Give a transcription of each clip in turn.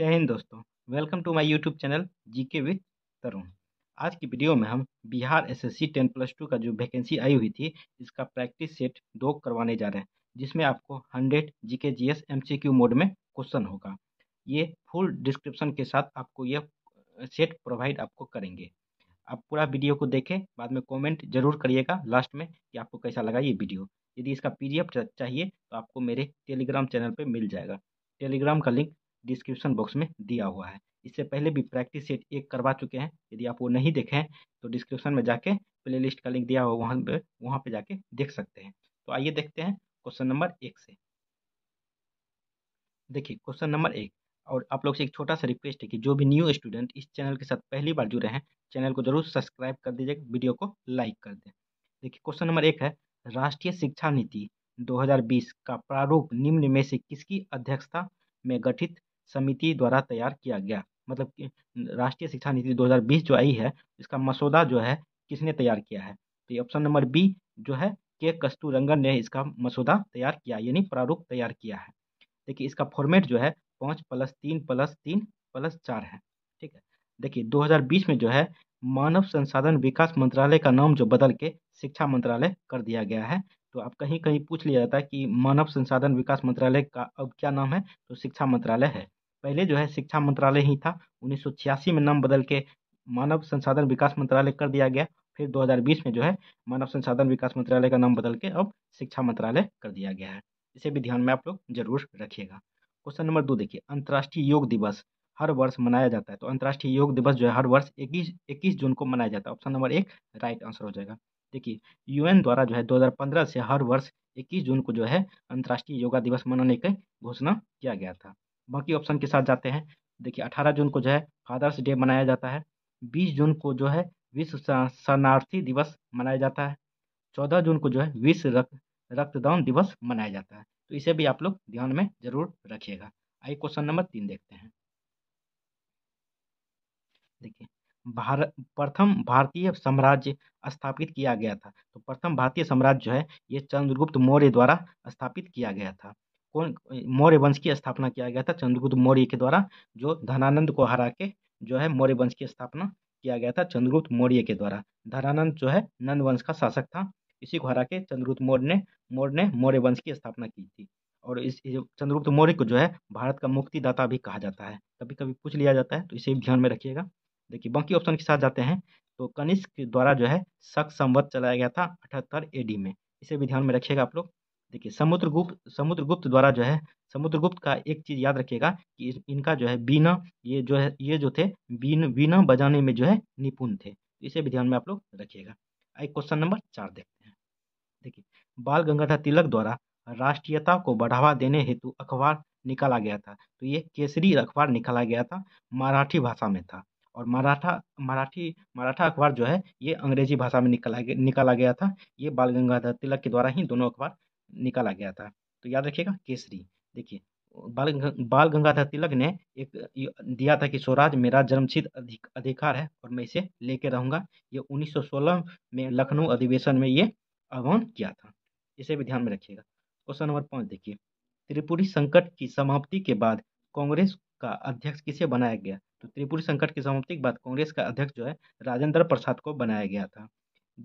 जय हिंद दोस्तों welcome to my YouTube channel GK with Tarun आज की वीडियो में हम Bihar SSC ten plus two का जो वैकेंसी आई हुई थी इसका प्रैक्टिस सेट दो करवाने जा रहे हैं जिसमें आपको hundred G K G S M C Q mode में क्वेश्चन होगा ये फुल डिस्क्रिप्शन के साथ आपको यह सेट प्रोवाइड आपको करेंगे आप पूरा वीडियो को देखें बाद में कॉमेंट जरूर करिएगा लास्ट में कि आपको कैसा लगा ये वीडियो यदि इसका पी चाहिए तो आपको मेरे टेलीग्राम चैनल पर मिल जाएगा टेलीग्राम का लिंक डिस्क्रिप्शन बॉक्स में दिया हुआ है इससे पहले भी प्रैक्टिस सेट एक करवा चुके हैं यदि आप वो नहीं देखें तो डिस्क्रिप्शन में जाके प्लेलिस्ट का लिंक दिया हुआ वहाँ पर वहाँ पर जाके देख सकते हैं तो आइए देखते हैं क्वेश्चन नंबर एक से देखिए क्वेश्चन नंबर एक और आप लोग से एक छोटा सा रिक्वेस्ट है कि जो भी न्यू स्टूडेंट इस चैनल के साथ पहली बार जुड़े हैं चैनल को जरूर सब्सक्राइब कर दीजिए वीडियो को लाइक कर दें देखिए क्वेश्चन नंबर एक है राष्ट्रीय शिक्षा नीति 2020 का प्रारूप निम्न में से किसकी अध्यक्षता में गठित समिति द्वारा तैयार किया गया मतलब कि राष्ट्रीय शिक्षा नीति 2020 जो आई है इसका मसौदा जो है किसने तैयार किया है तो ये ऑप्शन नंबर बी जो है के कस्तूरंगन ने इसका मसौदा तैयार किया यानी प्रारूप तैयार किया है देखिए इसका फॉर्मेट जो है पाँच प्लस तीन प्लस तीन प्लस चार है ठीक है देखिए 2020 में जो है मानव संसाधन विकास मंत्रालय का नाम जो बदल के शिक्षा मंत्रालय कर दिया गया है तो आप कहीं कहीं पूछ लिया जाता है कि मानव संसाधन विकास मंत्रालय का अब क्या नाम है तो शिक्षा मंत्रालय है पहले जो है शिक्षा मंत्रालय ही था उन्नीस सौ छियासी में नाम बदल के मानव संसाधन विकास मंत्रालय कर दिया गया फिर 2020 में जो है मानव संसाधन विकास मंत्रालय का नाम बदल के अब शिक्षा मंत्रालय कर दिया गया है इसे भी ध्यान में आप लोग जरूर रखिएगा क्वेश्चन नंबर दो देखिए अंतर्राष्ट्रीय योग दिवस हर वर्ष मनाया जाता है तो अंतर्राष्ट्रीय योग दिवस जो है हर वर्ष इक्कीस इक्कीस जून को मनाया जाता है ऑप्शन नंबर एक राइट आंसर हो जाएगा देखिए यूएन द्वारा जो है 2015 से हर वर्ष 21 जून को जो है अंतर्राष्ट्रीय योगा दिवस मनाने की घोषणा किया गया था बाकी ऑप्शन के साथ जाते हैं देखिए अठारह जून को जो है फादर्स डे मनाया जाता है बीस जून को जो है विश्व शरणार्थी दिवस मनाया जाता है चौदह जून को जो है विश्व रक्त रक्तदान दिवस मनाया जाता है तो इसे भी आप लोग ध्यान में जरूर रखिएगा आइए क्वेश्चन नंबर तीन देखते हैं देखिए भारत प्रथम भारतीय साम्राज्य स्थापित किया गया था तो प्रथम भारतीय साम्राज्य जो है ये चंद्रगुप्त मौर्य द्वारा स्थापित किया गया था कौन मौर्य वंश की स्थापना किया गया था चंद्रगुप्त मौर्य के द्वारा जो धनानंद को हरा के जो है मौर्य वंश की स्थापना किया गया था चंद्रगुप्त मौर्य के द्वारा धनानंद जो है नंद वंश का शासक था इसी को हरा के चंद्रगुप्त मौर्य ने मौर्य ने मौर्य वंश की स्थापना की थी और इस चंद्रगुप्त मौर्य को जो है भारत का मुक्तिदाता भी कहा जाता है कभी कभी पूछ लिया जाता है तो इसे भी ध्यान में रखिएगा देखिए बाकी ऑप्शन के साथ जाते हैं तो कनिष्क के द्वारा जो है शक संवत चलाया गया था अठहत्तर एडी में इसे भी ध्यान में रखिएगा आप लोग देखिए समुद्रगुप्त समुद्रगुप्त द्वारा जो है समुद्रगुप्त का एक चीज़ याद रखिएगा कि इनका जो है बीना ये जो है ये जो थे बीन बीना बजाने में जो है निपुण थे इसे भी ध्यान में आप लोग रखिएगा आई क्वेश्चन नंबर चार देखते हैं देखिए बाल गंगाधर तिलक द्वारा राष्ट्रीयता को बढ़ावा देने हेतु अखबार निकाला गया था तो ये केसरी अखबार निकाला गया था मराठी भाषा में था और मराठा मराठी मराठा अखबार जो है ये अंग्रेजी भाषा में निकाला निकाला गया था ये बाल गंगाधर तिलक के द्वारा ही दोनों अखबार निकाला गया था तो याद रखिएगा केसरी देखिए बाल बाल गंगाधर तिलक ने एक दिया था कि स्वराज मेरा जन्मसिद्ध अधिक अधिकार है और मैं इसे लेके रहूंगा ये 1916 में लखनऊ अधिवेशन में ये आह्वान किया था इसे भी ध्यान में रखिएगा क्वेश्चन नंबर पाँच देखिए त्रिपुरी संकट की समाप्ति के बाद कांग्रेस का अध्यक्ष किसे बनाया गया तो त्रिपुरी संकट की समाप्ति के बाद कांग्रेस का अध्यक्ष जो है राजेंद्र प्रसाद को बनाया गया था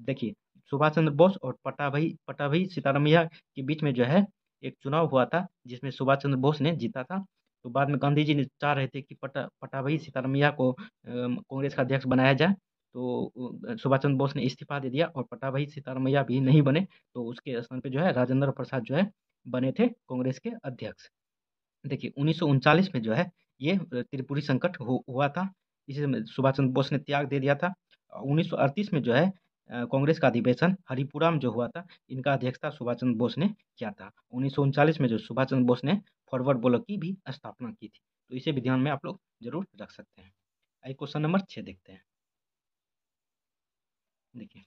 देखिए सुभाष चंद्र बोस और पटाभई पटाभई सीतारामैया के बीच में जो है एक चुनाव हुआ था जिसमें सुभाष चंद्र बोस ने जीता था तो बाद में गांधी जी ने चाह रहे थे कि पटा पटाभई सीतारमैया को कांग्रेस का अध्यक्ष बनाया जाए तो सुभाष चंद्र बोस ने इस्तीफा दे दिया और पटाभई सीतारमैया भी नहीं बने तो उसके स्थान पर जो है राजेंद्र प्रसाद जो है बने थे कांग्रेस के अध्यक्ष देखिए उन्नीस में जो है ये त्रिपुरी संकट हुआ था इसी सुभाष चंद्र बोस ने त्याग दे दिया था उन्नीस में जो है कांग्रेस का अधिवेशन हरिपुरा में जो हुआ था इनका अध्यक्षता सुभाष चंद्र बोस ने किया था उन्नीस में जो सुभाष चंद्र बोस ने फॉरवर्ड ब्लॉक की भी स्थापना की थी तो इसे भी ध्यान में आप लोग जरूर रख सकते हैं आई क्वेश्चन नंबर छः देखते हैं देखिए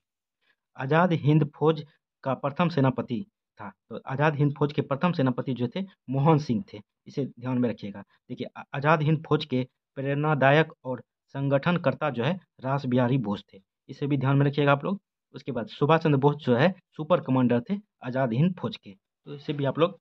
आज़ाद हिंद फौज का प्रथम सेनापति था तो आज़ाद हिंद फौज के प्रथम सेनापति जो थे मोहन सिंह थे इसे ध्यान में रखिएगा देखिए आज़ाद हिंद फौज के प्रेरणादायक और संगठनकर्ता जो है रास बिहारी बोस थे इसे भी ध्यान में रखिएगा आप लोग उसके बाद सुभाष चंद्र बोस जो है सुपर कमांडर थे आज़ाद हिंद फौज के तो इसे भी आप लोग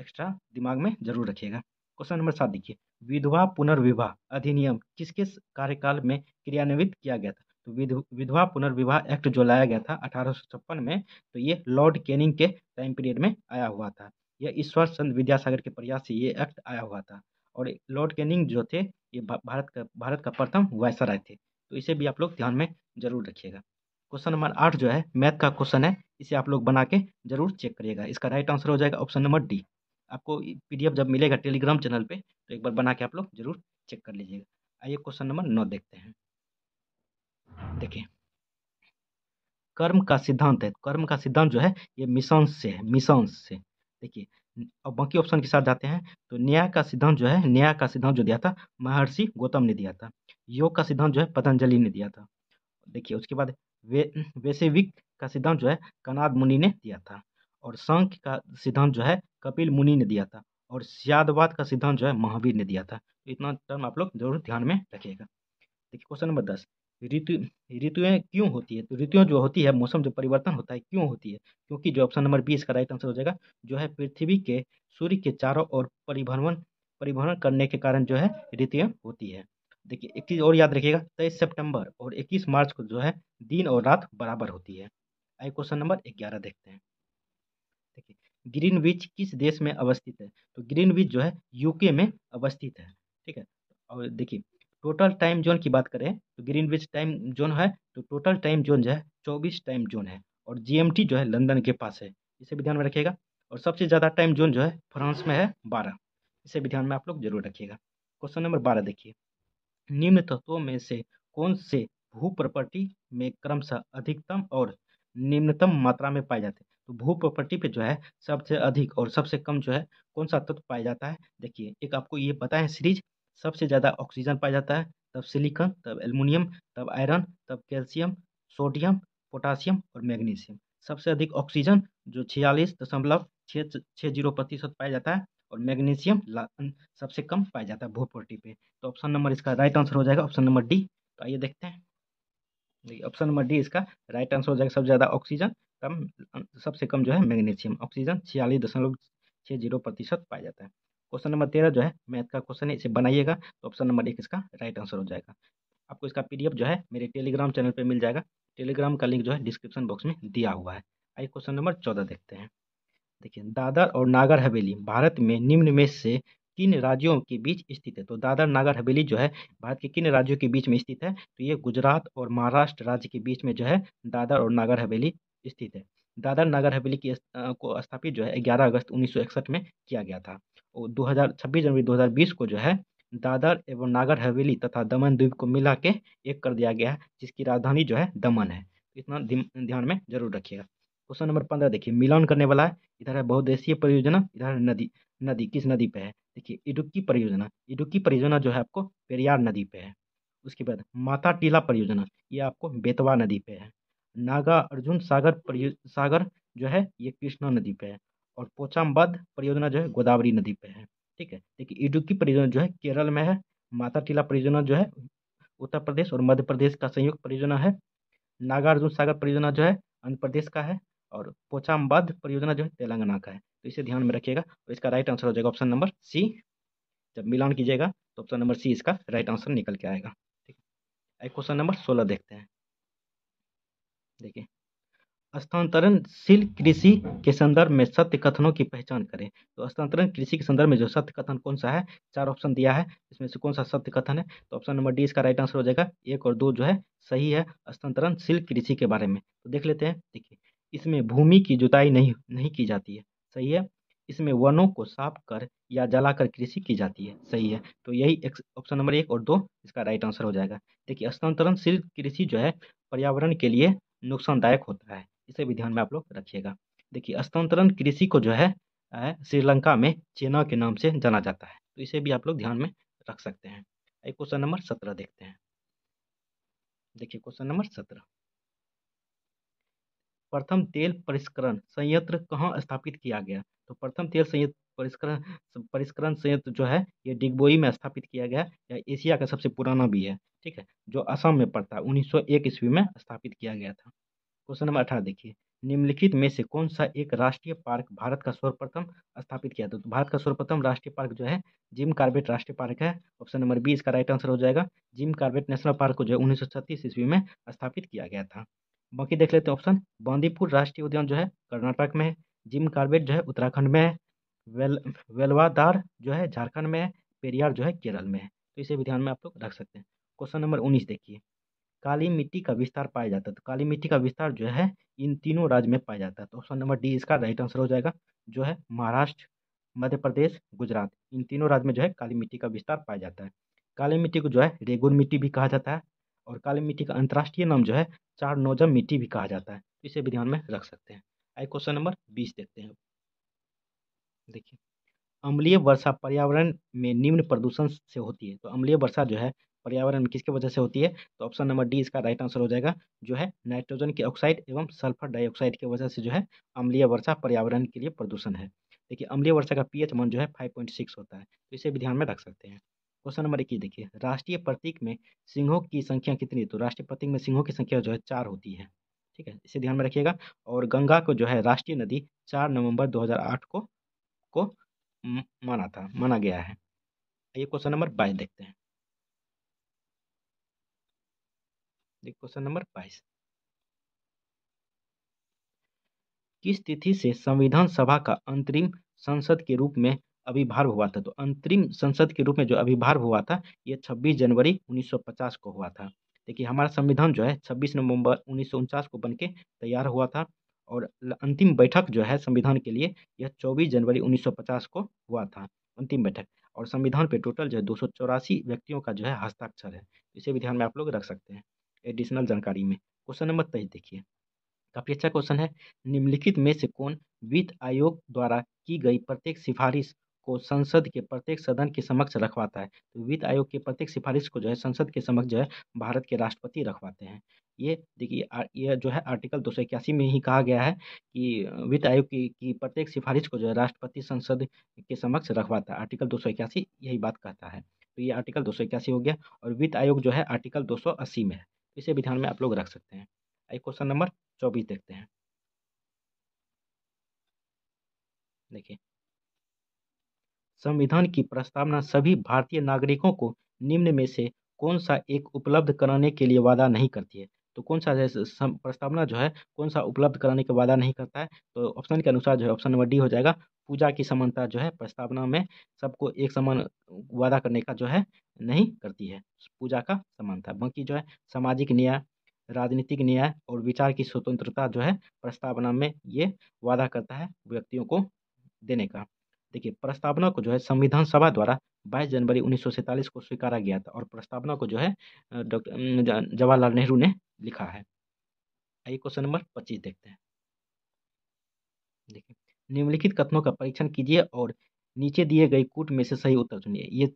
एक्स्ट्रा दिमाग में जरूर रखिएगा क्वेश्चन नंबर सात देखिए विधवा पुनर्विवाह अधिनियम किसके कार्यकाल में क्रियान्वित किया गया था तो विधवा पुनर्विवाह एक्ट जो लाया गया था अठारह में तो ये लॉर्ड कैनिंग के टाइम पीरियड में आया हुआ था यह ईश्वर चंद्र विद्यासागर के प्रयास से ये एक्ट आया हुआ था और लॉर्ड कैनिंग जो थे ये भारत का भारत का प्रथम वायसराय थे तो इसे भी आप लोग ध्यान में जरूर रखिएगा क्वेश्चन नंबर आठ जो है मैथ का क्वेश्चन है इसे आप लोग बना के जरूर चेक करिएगा इसका राइट आंसर हो जाएगा ऑप्शन नंबर डी आपको पीडीएफ जब मिलेगा टेलीग्राम चैनल पे तो एक बार बना के आप लोग जरूर चेक कर लीजिएगा आइए क्वेश्चन नंबर नौ देखते हैं देखिए कर्म का सिद्धांत है कर्म का सिद्धांत जो है ये मिशन से है मिशन से देखिए अब बाकी ऑप्शन के साथ जाते हैं तो न्याय का सिद्धांत जो है न्याय का सिद्धांत जो दिया था महर्षि गौतम ने दिया था योग का सिद्धांत जो है पतंजलि ने दिया था देखिए उसके बाद वे वैसेविक का सिद्धांत जो है कनाद मुनि ने दिया था और संख्य का सिद्धांत जो है कपिल मुनि ने दिया था और सियादवाद का सिद्धांत जो है महावीर ने दिया था तो इतना टर्म आप लोग जरूर ध्यान में रखिएगा देखिए क्वेश्चन नंबर दस ऋतु ऋतुएँ क्यों होती है तो ऋतुओं जो होती है मौसम जो परिवर्तन होता है क्यों होती है क्योंकि जो ऑप्शन नंबर बीस का राइट आंसर हो जाएगा जो है पृथ्वी के सूर्य के चारों ओर परिभ्रमण परिभ्रमण करने के कारण जो है ऋतुएँ होती है देखिए इक्कीस और याद रखिएगा तेईस सितंबर और इक्कीस मार्च को जो है दिन और रात बराबर होती है आइए क्वेश्चन नंबर ग्यारह देखते हैं देखिए विच किस देश में अवस्थित है तो विच जो है यूके में अवस्थित है ठीक है और देखिए टोटल टाइम जोन की बात करें तो विच टाइम जोन है तो टोटल टाइम जोन जो है चौबीस टाइम जोन है और जी जो है लंदन के पास है इसे भी ध्यान में रखिएगा और सबसे ज़्यादा टाइम जोन जो है फ्रांस में है बारह इसे भी ध्यान में आप लोग जरूर रखिएगा क्वेश्चन नंबर बारह देखिए निम्न तत्वों में से कौन से भू प्रॉपर्टी में क्रमशः अधिकतम और निम्नतम मात्रा में पाए जाते हैं तो भू प्रॉपर्टी पे जो है सबसे अधिक और सबसे कम जो है कौन सा तत्व पाया जाता है देखिए एक आपको ये पता है सीरीज सबसे ज़्यादा ऑक्सीजन पाया जाता है तब सिलिकॉन तब एल्युमिनियम तब आयरन तब कैल्शियम सोडियम पोटासियम और मैग्नीशियम सबसे अधिक ऑक्सीजन जो छियालीस दशमलव छः छः जीरो प्रतिशत पाया जाता है और मैग्नीशियम सबसे कम पाया जाता है भूपोटी पे तो ऑप्शन नंबर इसका राइट आंसर हो जाएगा ऑप्शन नंबर डी तो आइए देखते हैं देखिए ऑप्शन नंबर डी इसका राइट आंसर हो जाएगा सबसे ज़्यादा ऑक्सीजन कम सबसे कम जो है मैग्नीशियम ऑक्सीजन छियालीस दशमलव छः जीरो प्रतिशत पाया जाता है क्वेश्चन नंबर तेरह जो है मैथ का क्वेश्चन है इसे बनाइएगा तो ऑप्शन नंबर एक इसका राइट आंसर हो जाएगा आपको इसका पीडीएफ जो है मेरे टेलीग्राम चैनल पर मिल जाएगा टेलीग्राम का लिंक जो है डिस्क्रिप्शन बॉक्स में दिया हुआ है आइए क्वेश्चन नंबर चौदह देखते हैं देखिए दादर और नागर हवेली भारत में निम्न में से किन राज्यों के बीच स्थित है तो दादर नागर हवेली जो है भारत के किन राज्यों के बीच में स्थित है तो ये गुजरात और महाराष्ट्र राज्य के बीच में जो है दादर और नागर हवेली स्थित है दादर नागर हवेली की को स्थापित जो है ग्यारह अगस्त उन्नीस में किया गया था और दो हज़ार छब्बीस जनवरी 2020 को जो है दादर एवं नागर हवेली तथा दमन द्वीप को मिला के एक कर दिया गया है जिसकी राजधानी जो है दमन है तो इतना ध्यान में जरूर रखिएगा क्वेश्चन नंबर पंद्रह देखिए मिलान करने वाला है इधर है बहुदेशीय परियोजना इधर है नदी नदी किस नदी पे है देखिए इडुक्की परियोजना इडुक्की परियोजना जो है आपको पेरियार नदी पे है उसके बाद माता टीला परियोजना ये आपको बेतवा नदी पे है नागा अर्जुन सागर सागर जो है ये कृष्णा नदी पे है और पोचामबद परियोजना जो है गोदावरी नदी पे है ठीक है देखिए इडुक्की परियोजना जो है केरल में है माता टीला परियोजना जो है उत्तर प्रदेश और मध्य प्रदेश का संयुक्त परियोजना है नागार्जुन सागर परियोजना जो है आंध्र प्रदेश का है और पोचामबद्ध परियोजना जो है तेलंगाना का है तो इसे ध्यान में रखिएगा और इसका राइट आंसर हो जाएगा ऑप्शन नंबर सी जब मिलान कीजिएगा तो ऑप्शन नंबर सी इसका राइट आंसर निकल के आएगा ठीक है क्वेश्चन नंबर सोलह देखते हैं देखिए स्थानांतरणशील कृषि के संदर्भ में सत्य कथनों की पहचान करें तो स्थानांतरण कृषि के संदर्भ में जो सत्य कथन कौन सा है चार ऑप्शन दिया है इसमें से कौन सा सत्य कथन है तो ऑप्शन नंबर डी इसका राइट आंसर हो जाएगा एक और दो जो है सही है स्थानांतरणशील कृषि के बारे में तो देख लेते हैं देखिए इसमें भूमि की जुताई नहीं नहीं की जाती है सही है इसमें वनों को साफ कर या जलाकर कृषि की जाती है सही है तो यही ऑप्शन नंबर एक और दो इसका राइट आंसर हो जाएगा देखिए सिर्फ कृषि जो है पर्यावरण के लिए नुकसानदायक होता है इसे भी ध्यान में आप लोग रखिएगा देखिए स्थानांतरण कृषि को जो है श्रीलंका में चेना के नाम से जाना जाता है तो इसे भी आप लोग ध्यान में रख सकते हैं क्वेश्चन नंबर सत्रह देखते हैं देखिए क्वेश्चन नंबर सत्रह प्रथम तेल परिष्करण संयंत्र कहाँ स्थापित किया गया तो प्रथम तेल संयंत्र परिष्करण परिष्करण संयंत्र जो है ये डिगबोई में स्थापित किया गया या एशिया का सबसे पुराना भी है ठीक है जो असम में पड़ता है उन्नीस ईस्वी में स्थापित किया गया था क्वेश्चन नंबर अठारह देखिए निम्नलिखित में से कौन सा एक राष्ट्रीय पार्क भारत का सर्वप्रथम स्थापित किया था तो भारत का सर्वप्रथम राष्ट्रीय पार्क जो है जिम कार्बेट राष्ट्रीय पार्क है ऑप्शन नंबर बी इसका राइट आंसर हो जाएगा जिम कार्बेट नेशनल पार्क को जो है उन्नीस ईस्वी में स्थापित किया गया था बाकी देख लेते हैं ऑप्शन बांदीपुर राष्ट्रीय उद्यान जो है कर्नाटक में है जिम कार्बेट जो है उत्तराखंड में है वेल वेलवादार जो है झारखंड में है पेरियार जो है केरल में है तो इसे भी ध्यान में आप लोग रख सकते हैं क्वेश्चन नंबर उन्नीस देखिए काली मिट्टी का विस्तार पाया जाता है तो काली मिट्टी का विस्तार जो है इन तीनों राज्य में पाया जाता है तो ऑप्शन नंबर डी इसका राइट आंसर हो जाएगा जो है महाराष्ट्र मध्य प्रदेश गुजरात इन तीनों राज्य में जो है काली मिट्टी का विस्तार पाया जाता है काली मिट्टी को जो है रेगुर मिट्टी भी कहा जाता है और काली मिट्टी का अंतर्राष्ट्रीय नाम जो है चार नौजम मिट्टी भी कहा जाता है इसे भी ध्यान में रख सकते हैं आई क्वेश्चन नंबर बीस देखते हैं देखिए अम्लीय वर्षा पर्यावरण में निम्न प्रदूषण से होती है तो अम्लीय वर्षा जो है पर्यावरण में किसके वजह से होती है तो ऑप्शन नंबर डी इसका राइट आंसर हो जाएगा जो है नाइट्रोजन की ऑक्साइड एवं सल्फर डाइऑक्साइड की वजह से जो है अम्लीय वर्षा पर्यावरण के लिए प्रदूषण है देखिए अम्लीय वर्षा का पीएच मान जो है 5.6 होता है तो इसे भी ध्यान में रख सकते हैं क्वेश्चन नंबर इक्कीस देखिए राष्ट्रीय प्रतीक में सिंहों की संख्या कितनी है तो राष्ट्रीय प्रतीक में सिंहों की संख्या जो है चार होती है ठीक है इसे ध्यान में रखिएगा और गंगा को जो है राष्ट्रीय नदी चार नवंबर 2008 को को माना था माना गया है ये क्वेश्चन नंबर बाईस देखते हैं देखिए क्वेश्चन नंबर बाईस किस तिथि से संविधान सभा का अंतरिम संसद के रूप में अभिभार हुआ था तो अंतरिम संसद के रूप में जो अभिभार हुआ था ये 26 जनवरी 1950 को हुआ था देखिए हमारा संविधान जो है 26 नवंबर उन्नीस को बन के तैयार हुआ था और अंतिम बैठक जो है संविधान के लिए यह 24 जनवरी 1950 को हुआ था अंतिम बैठक और संविधान पे टोटल जो है दो व्यक्तियों का जो है हस्ताक्षर है तो इसे भी ध्यान में आप लोग रख सकते हैं एडिशनल जानकारी में क्वेश्चन नंबर तेईस देखिए काफ़ी अच्छा क्वेश्चन है निम्नलिखित में से कौन वित्त आयोग द्वारा की गई प्रत्येक सिफारिश को संसद के प्रत्येक सदन के समक्ष रखवाता है तो वित्त आयोग के प्रत्येक सिफारिश को जो है संसद के समक्ष जो है भारत के राष्ट्रपति रखवाते हैं ये देखिए ये जो है आर्टिकल दो सौ इक्यासी में ही कहा गया है कि वित्त आयोग की, की प्रत्येक सिफारिश को जो है राष्ट्रपति संसद के समक्ष रखवाता है आर्टिकल दो सौ इक्यासी यही बात कहता है तो ये आर्टिकल दो सौ इक्यासी हो गया और वित्त आयोग जो है आर्टिकल दो सौ अस्सी में है तो इसे विधान में आप लोग रख सकते हैं आई क्वेश्चन नंबर चौबीस देखते हैं देखिए संविधान की प्रस्तावना सभी भारतीय नागरिकों को निम्न में से कौन सा एक उपलब्ध कराने के लिए वादा नहीं करती है तो कौन सा प्रस्तावना जो है कौन सा उपलब्ध कराने का वादा नहीं करता है तो ऑप्शन के अनुसार जो है ऑप्शन नंबर डी हो जाएगा पूजा की समानता जो है प्रस्तावना में सबको एक समान वादा करने का जो है नहीं करती है पूजा का समानता बाकी जो है सामाजिक न्याय राजनीतिक न्याय और विचार की स्वतंत्रता जो है प्रस्तावना में ये वादा करता है व्यक्तियों को देने का देखिए प्रस्तावना को जो है संविधान सभा द्वारा 22 जनवरी 1947 को स्वीकारा गया था और प्रस्तावना को जो है डॉक्टर जवाहरलाल नेहरू ने लिखा है आइए क्वेश्चन नंबर 25 देखते हैं देखिए निम्नलिखित कथनों का परीक्षण कीजिए और नीचे दिए गए कूट में से सही उत्तर चुनिए ये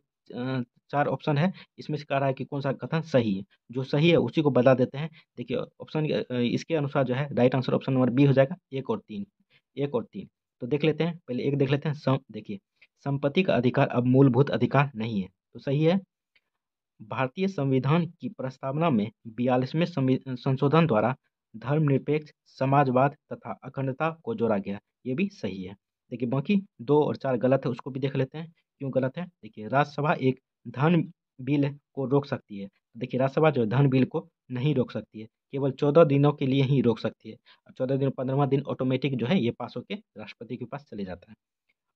चार ऑप्शन है इसमें से कह रहा है कि कौन सा कथन सही है जो सही है उसी को बता देते हैं देखिए ऑप्शन इसके अनुसार जो है right answer option number B हो जाएगा एक और तीन एक और तीन तो देख लेते हैं पहले एक देख लेते हैं सम देखिए संपत्ति का अधिकार अब मूलभूत अधिकार नहीं है तो सही है भारतीय संविधान की प्रस्तावना में बयालीसवें संशोधन द्वारा धर्मनिरपेक्ष समाजवाद तथा अखंडता को जोड़ा गया ये भी सही है देखिए बाकी दो और चार गलत है उसको भी देख लेते हैं क्यों गलत है देखिए राज्यसभा एक धन बिल को रोक सकती है देखिए राज्यसभा जो धन बिल को नहीं रोक सकती है केवल चौदह दिनों के लिए ही रोक सकती है चौदह दिन पंद्रहवा दिन ऑटोमेटिक जो है ये पास होकर राष्ट्रपति के पास चले जाता है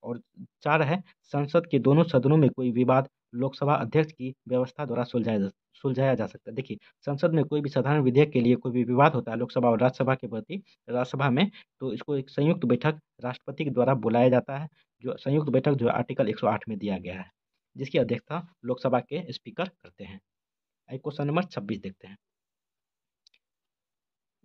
और चार है संसद के दोनों सदनों में कोई विवाद लोकसभा अध्यक्ष की व्यवस्था द्वारा सुलझाया जा सुलझाया जा सकता है देखिए संसद में कोई भी साधारण विधेयक के लिए कोई भी विवाद होता है लोकसभा और राज्यसभा के प्रति राज्यसभा में तो इसको एक संयुक्त बैठक राष्ट्रपति के द्वारा बुलाया जाता है जो संयुक्त बैठक जो आर्टिकल एक में दिया गया है जिसकी अध्यक्षता लोकसभा के स्पीकर करते हैं क्वेश्चन नंबर छब्बीस देखते हैं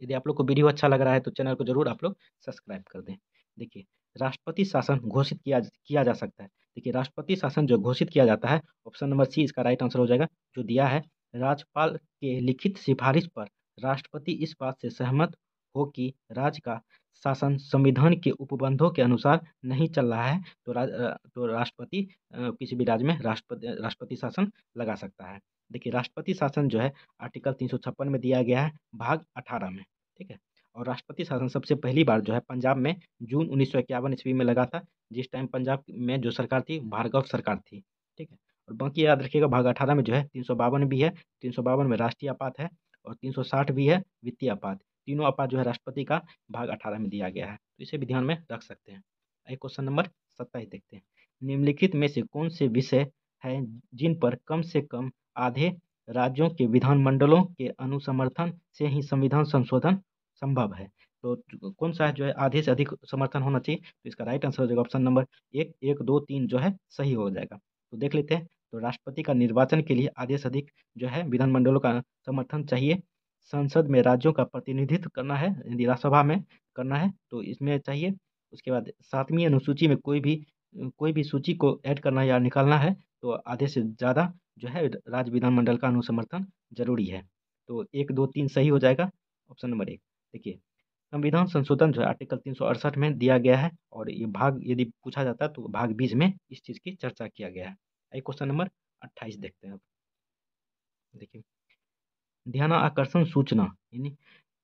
यदि आप लोग को वीडियो अच्छा लग रहा है तो चैनल को जरूर आप लोग सब्सक्राइब कर दें देखिए राष्ट्रपति शासन घोषित किया किया जा सकता है देखिए राष्ट्रपति शासन जो घोषित किया जाता है ऑप्शन नंबर सी इसका राइट आंसर हो जाएगा जो दिया है राज्यपाल के लिखित सिफारिश पर राष्ट्रपति इस बात से सहमत हो कि राज्य का शासन संविधान के उपबंधों के अनुसार नहीं चल रहा है तो राज तो राष्ट्रपति किसी भी राज्य में राष्ट्रपति राष्ट्रपति शासन लगा सकता है देखिए राष्ट्रपति शासन जो है आर्टिकल तीन सौ छप्पन में दिया गया है भाग अठारह में ठीक है और राष्ट्रपति शासन सबसे पहली बार जो है पंजाब में जून उन्नीस सौ इक्यावन ईस्वी में लगा था जिस टाइम पंजाब में जो सरकार थी भार्गव सरकार थी ठीक है और बाकी याद रखिएगा भाग अठारह में जो है तीन सौ बावन भी है तीन सौ बावन में राष्ट्रीय आपात है और तीन सौ साठ भी है वित्तीय आपात तीनों आपात जो है राष्ट्रपति का भाग अठारह में दिया गया है तो इसे भी ध्यान में रख सकते हैं आइए क्वेश्चन नंबर सत्ताईस देखते हैं निम्नलिखित में से कौन से विषय हैं जिन पर कम से कम आधे राज्यों के विधानमंडलों के अनुसमर्थन से ही संविधान संशोधन संभव है तो कौन सा है जो है आधे से अधिक समर्थन होना चाहिए तो इसका राइट आंसर हो जाएगा ऑप्शन नंबर एक एक दो तीन जो है सही हो जाएगा तो देख लेते हैं तो राष्ट्रपति का निर्वाचन के लिए आधे से अधिक जो है विधानमंडलों का समर्थन चाहिए संसद में राज्यों का प्रतिनिधित्व करना है राज्यसभा में करना है तो इसमें चाहिए उसके बाद सातवीं अनुसूची में कोई भी कोई भी सूची को ऐड करना या निकालना है तो आधे से ज़्यादा जो है राज्य विधानमंडल का अनुसमर्थन जरूरी है तो एक दो तीन सही हो जाएगा ऑप्शन नंबर एक देखिए संविधान संशोधन जो है आर्टिकल तीन में दिया गया है और ये भाग यदि पूछा जाता है तो भाग बीस में इस चीज़ की चर्चा किया गया है आई क्वेश्चन नंबर अट्ठाईस देखते हैं अब देखिए ध्यान आकर्षण सूचना यानी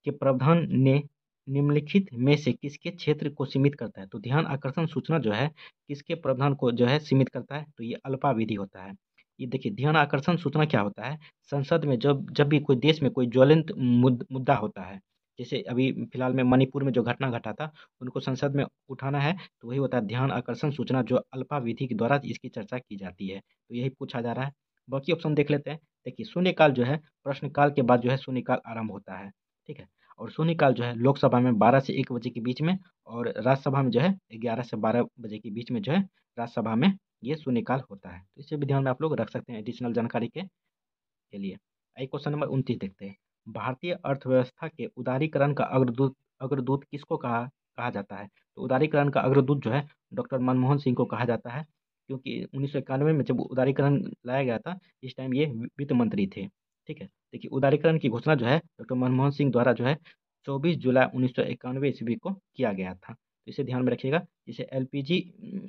के प्रावधान ने निम्नलिखित में से किसके क्षेत्र को सीमित करता है तो ध्यान आकर्षण सूचना जो है किसके प्रावधान को जो है सीमित करता है तो ये अल्पाविधि होता है ये देखिए ध्यान आकर्षण सूचना क्या होता है संसद में जब जब भी कोई देश में कोई ज्वलंत मुद, मुद्दा होता है जैसे अभी फिलहाल में मणिपुर में जो घटना घटा था उनको संसद में उठाना है तो वही होता है ध्यान आकर्षण सूचना जो अल्पाविधि के द्वारा इसकी चर्चा की जाती है तो यही पूछा जा रहा है बाकी ऑप्शन देख लेते हैं देखिए शून्यकाल जो है प्रश्नकाल के बाद जो है शून्यकाल आरंभ होता है ठीक है और शून्यकाल जो है लोकसभा में बारह से एक बजे के बीच में और राज्यसभा में जो है ग्यारह से बारह बजे के बीच में जो है राज्यसभा में ये शून्यकाल होता है तो इसे भी ध्यान में आप लोग रख सकते हैं एडिशनल जानकारी के के लिए आई क्वेश्चन नंबर उनतीस देखते हैं भारतीय अर्थव्यवस्था के उदारीकरण का अग्रदूत अग्रदूत किसको कहा कहा जाता है तो उदारीकरण का अग्रदूत जो है डॉक्टर मनमोहन सिंह को कहा जाता है क्योंकि उन्नीस में जब उदारीकरण लाया गया था इस टाइम ये वित्त मंत्री थे ठीक है देखिए उदारीकरण की घोषणा जो है डॉक्टर मनमोहन सिंह द्वारा जो है चौबीस जुलाई उन्नीस सौ इक्यानवे ईस्वी को किया गया था तो इसे ध्यान में रखिएगा इसे एलपीजी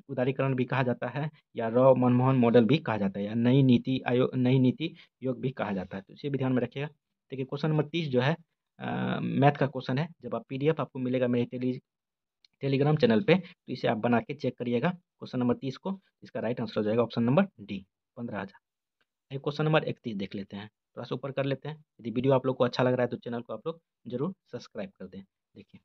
उदारीकरण भी कहा जाता है या रॉ मनमोहन मॉडल भी कहा जाता है या नई नीति आयोग नई नीति योग भी कहा जाता है तो इसे भी ध्यान में रखिएगा देखिए क्वेश्चन नंबर तीस जो है मैथ का क्वेश्चन है जब आप पीडीएफ आपको मिलेगा मेरे टेली टेलीग्राम चैनल पे तो इसे आप बना के चेक करिएगा क्वेश्चन नंबर तीस को इसका राइट आंसर हो जाएगा ऑप्शन नंबर डी पंद्रह हज़ार क्वेश्चन नंबर इकतीस देख लेते हैं थोड़ा सा ऊपर कर लेते हैं यदि वीडियो आप लोग को अच्छा लग रहा है तो चैनल को आप लोग जरूर सब्सक्राइब कर दें देखिए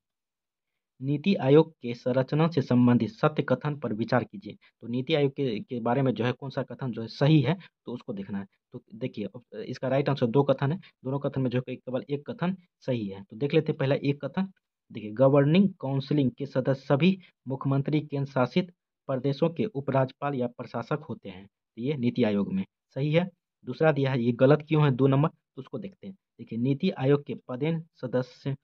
नीति आयोग के संरचना से संबंधित सत्य कथन पर विचार कीजिए तो नीति आयोग के, के बारे में जो है कौन सा कथन जो है सही है तो उसको देखना है तो देखिए इसका राइट आंसर दो कथन है दोनों कथन में जो है केवल एक कथन सही है तो देख लेते हैं पहला एक कथन देखिए गवर्निंग काउंसिलिंग के सदस्य सभी मुख्यमंत्री केंद्र शासित प्रदेशों के उपराज्यपाल या प्रशासक होते हैं तो ये नीति आयोग में सही है दूसरा दिया है ये गलत क्यों है दो नंबर तो उसको देखते हैं देखिए नीति आयोग के पदेन सदस्य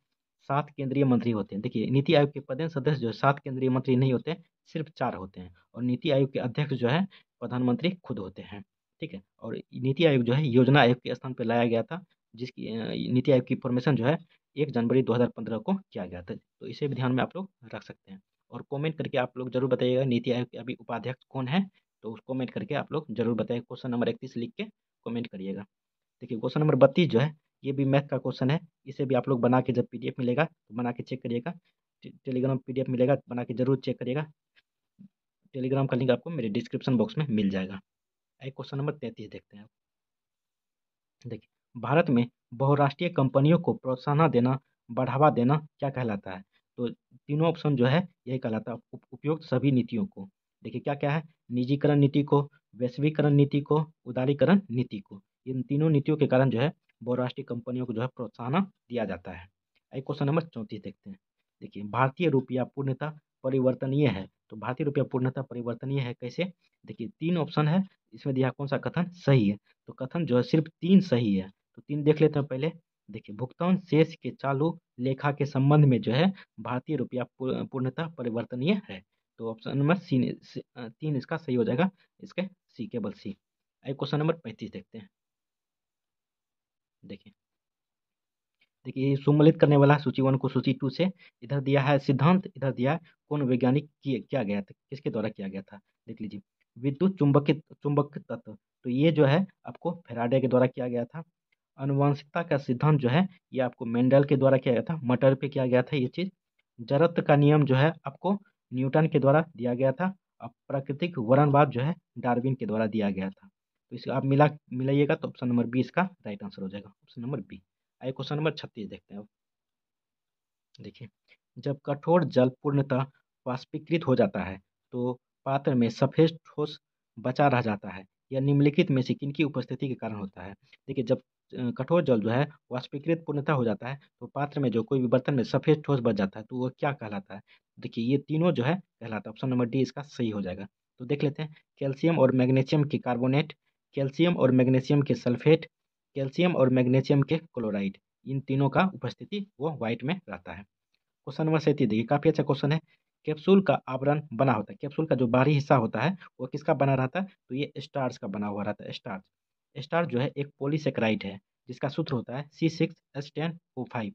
सात केंद्रीय मंत्री होते हैं देखिए नीति आयोग के पदेन सदस्य जो सात केंद्रीय मंत्री नहीं होते सिर्फ चार होते हैं और नीति आयोग के अध्यक्ष जो है प्रधानमंत्री खुद होते हैं ठीक है और नीति आयोग जो है योजना आयोग के स्थान पर लाया गया था जिसकी नीति आयोग की फॉर्मेशन जो है एक जनवरी 2015 को किया गया था तो इसे भी ध्यान में आप लोग रख सकते हैं और कमेंट करके आप लोग जरूर बताइएगा नीति आयोग के अभी उपाध्यक्ष कौन है तो उस कमेंट करके आप लोग जरूर बताइए क्वेश्चन नंबर इकतीस लिख के कमेंट करिएगा देखिए क्वेश्चन नंबर बत्तीस जो है ये भी मैथ का क्वेश्चन है इसे भी आप लोग बना के जब पी मिलेगा तो बना के चेक करिएगा टेलीग्राम पी मिलेगा तो बना के जरूर चेक करिएगा टेलीग्राम का लिंक आपको मेरे डिस्क्रिप्शन बॉक्स में मिल जाएगा एक क्वेश्चन नंबर तैंतीस देखते हैं देखिए भारत में बहुराष्ट्रीय कंपनियों को प्रोत्साहन देना बढ़ावा देना क्या कहलाता है तो तीनों ऑप्शन जो है यही कहलाता है उपयुक्त सभी नीतियों को देखिए क्या क्या है निजीकरण नीति को वैश्वीकरण नीति को उदारीकरण नीति को इन तीनों नीतियों के कारण जो है बहुराष्ट्रीय कंपनियों को जो है प्रोत्साहन दिया जाता है आई क्वेश्चन नंबर चौंतीस देखते हैं देखिए भारतीय रुपया पूर्णता परिवर्तनीय है तो भारतीय रुपया पूर्णता परिवर्तनीय है कैसे देखिए तीन ऑप्शन है इसमें दिया कौन सा कथन सही है तो कथन जो है सिर्फ तीन सही है तो तीन देख लेते हैं पहले देखिए भुगतान शेष के चालू लेखा के संबंध में जो है भारतीय रुपया पूर्णता परिवर्तनीय है तो ऑप्शन नंबर तीन इसका सही हो जाएगा इसके सी केबल सी आइए क्वेश्चन नंबर पैंतीस देखते हैं देखिए देखिए सुमलित करने वाला सूची वन को सूची टू से इधर दिया है सिद्धांत इधर दिया कौन वैज्ञानिक किया गया था किसके द्वारा किया गया था देख लीजिए विद्युत चुंबकित चुंबक तत्व तो ये जो है आपको फेराडे के द्वारा किया गया था अनुवांशिकता का सिद्धांत जो है ये आपको मेंडल के द्वारा किया गया था मटर पे किया गया था ये चीज़ जरत का नियम जो है आपको न्यूटन के द्वारा दिया गया था प्राकृतिक वर्णवाद जो है डार्विन के द्वारा दिया गया था तो इसे आप मिला मिलाइएगा तो ऑप्शन नंबर बी इसका राइट आंसर हो जाएगा ऑप्शन नंबर बी आइए क्वेश्चन नंबर छत्तीस देखते हैं अब देखिए जब कठोर जल पूर्णतः वाष्पीकृत हो जाता है तो पात्र में सफेद ठोस बचा रह जाता है या निम्नलिखित में से किनकी उपस्थिति के कारण होता है देखिए जब कठोर जल जो है वाष्पीकृत पूर्णता हो जाता है तो पात्र में जो कोई भी बर्तन में सफ़ेद ठोस बच जाता है तो वो क्या कहलाता है देखिए ये तीनों जो है कहलाता है ऑप्शन नंबर डी इसका सही हो जाएगा तो देख लेते हैं कैल्शियम और मैग्नीशियम के कार्बोनेट कैल्शियम और मैग्नीशियम के सल्फेट कैल्शियम और मैग्नीशियम के क्लोराइड इन तीनों का उपस्थिति वो व्हाइट में रहता है क्वेश्चन नंबर सैंतीस देखिए काफ़ी अच्छा क्वेश्चन है कैप्सूल का आवरण बना होता है कैप्सूल का जो बाहरी हिस्सा होता है वो किसका बना रहता है तो ये स्टार्स का बना हुआ रहता है स्टार्स स्टार जो है एक पॉलीसेक्राइड है जिसका सूत्र होता है C six S ten O five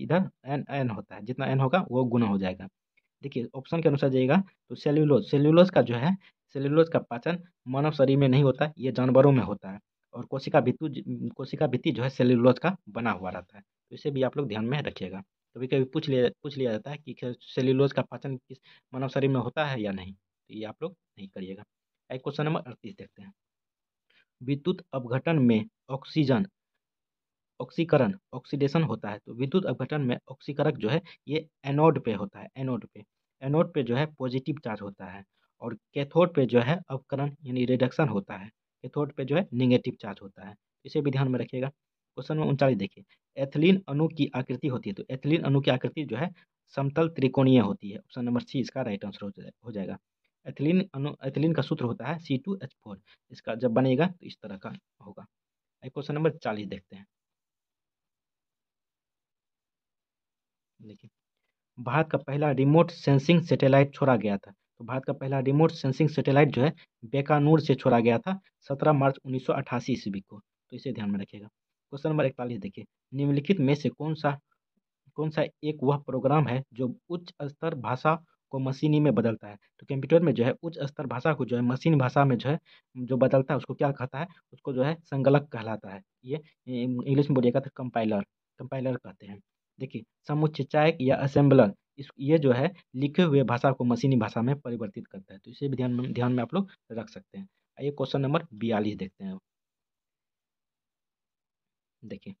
इधर एन एन होता है जितना एन होगा वो गुना हो जाएगा देखिए ऑप्शन के अनुसार जाइएगा तो सेल्यूलोज सेल्यूलोज का जो है सेल्यूलोज का पाचन मानव शरीर में नहीं होता ये जानवरों में होता है और कोशिका भित्तु कोशिका भित्ति जो है सेल्यूलोज का बना हुआ रहता है तो इसे भी आप लोग ध्यान में रखिएगा कभी कभी पूछ लिया पूछ लिया जाता है कि सेल्यूलोज का पाचन किस मानव शरीर में होता है या नहीं तो ये आप लोग नहीं करिएगा एक क्वेश्चन नंबर अड़तीस देखते हैं विद्युत अपघटन में ऑक्सीजन ऑक्सीकरण ऑक्सीडेशन होता है तो विद्युत अपघटन में ऑक्सीकरक जो है ये एनोड पे होता है एनोड पे एनोड पे जो है पॉजिटिव चार्ज होता है और कैथोड पे जो है अपकरण यानी रिडक्शन होता है कैथोड पे जो है निगेटिव चार्ज होता है इसे भी ध्यान में रखिएगा क्वेश्चन में उनचालीस देखिए एथिलीन अणु की आकृति होती है तो एथिलीन अणु की आकृति जो है समतल त्रिकोणीय होती है ऑप्शन नंबर सी इसका राइट आंसर हो जाएगा एथिलीन अनु एथिलीन का सूत्र होता है सी टू एच फोर इसका जब बनेगा तो इस तरह का होगा क्वेश्चन नंबर चालीस देखते हैं देखिए भारत का पहला रिमोट सेंसिंग सैटेलाइट छोड़ा गया था तो भारत का पहला रिमोट सेंसिंग सैटेलाइट जो है बेकानूर से छोड़ा गया था सत्रह मार्च उन्नीस सौ ईस्वी को तो इसे ध्यान में रखिएगा क्वेश्चन नंबर इकतालीस देखिए निम्नलिखित में से कौन सा कौन सा एक वह प्रोग्राम है जो उच्च स्तर भाषा को मशीनी में बदलता है तो कंप्यूटर में जो है उच्च स्तर भाषा को जो है मशीन भाषा में जो है जो बदलता है उसको क्या कहता है उसको जो है संगलक कहलाता है ये इंग्लिश में बोलिएगा तो कंपाइलर कंपाइलर कहते हैं देखिए समुच्चयक या असेंबलर इस ये जो है लिखे हुए भाषा को मशीनी भाषा में परिवर्तित करता है तो इसे भी ध्यान ध्यान में आप लोग रख सकते हैं आइए क्वेश्चन नंबर बयालीस देखते हैं देखिए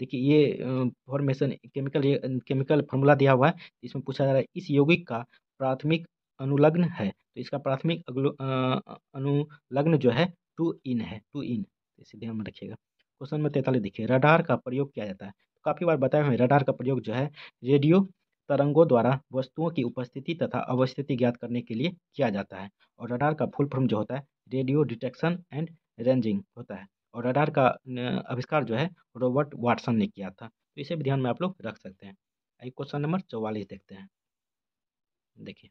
देखिए ये फॉर्मेशन केमिकल केमिकल फॉर्मूला दिया हुआ है इसमें पूछा जा रहा है इस यौगिक का प्राथमिक अनुलग्न है तो इसका प्राथमिक अनुलग्न जो है टू इन है टू इन तो इसे ध्यान में रखिएगा क्वेश्चन नंबर तैंतालीस देखिए रडार का प्रयोग किया जाता है तो काफ़ी बार बताया हुए रडार का प्रयोग जो है रेडियो तरंगों द्वारा वस्तुओं की उपस्थिति तथा अवस्थिति ज्ञात करने के लिए किया जाता है और रडार का फुल फॉर्म जो होता है रेडियो डिटेक्शन एंड रेंजिंग होता है और रडार का आविष्कार जो है रॉबर्ट वाटसन ने किया था तो इसे भी ध्यान में आप लोग रख सकते हैं आइए क्वेश्चन नंबर चौवालीस देखते हैं देखिए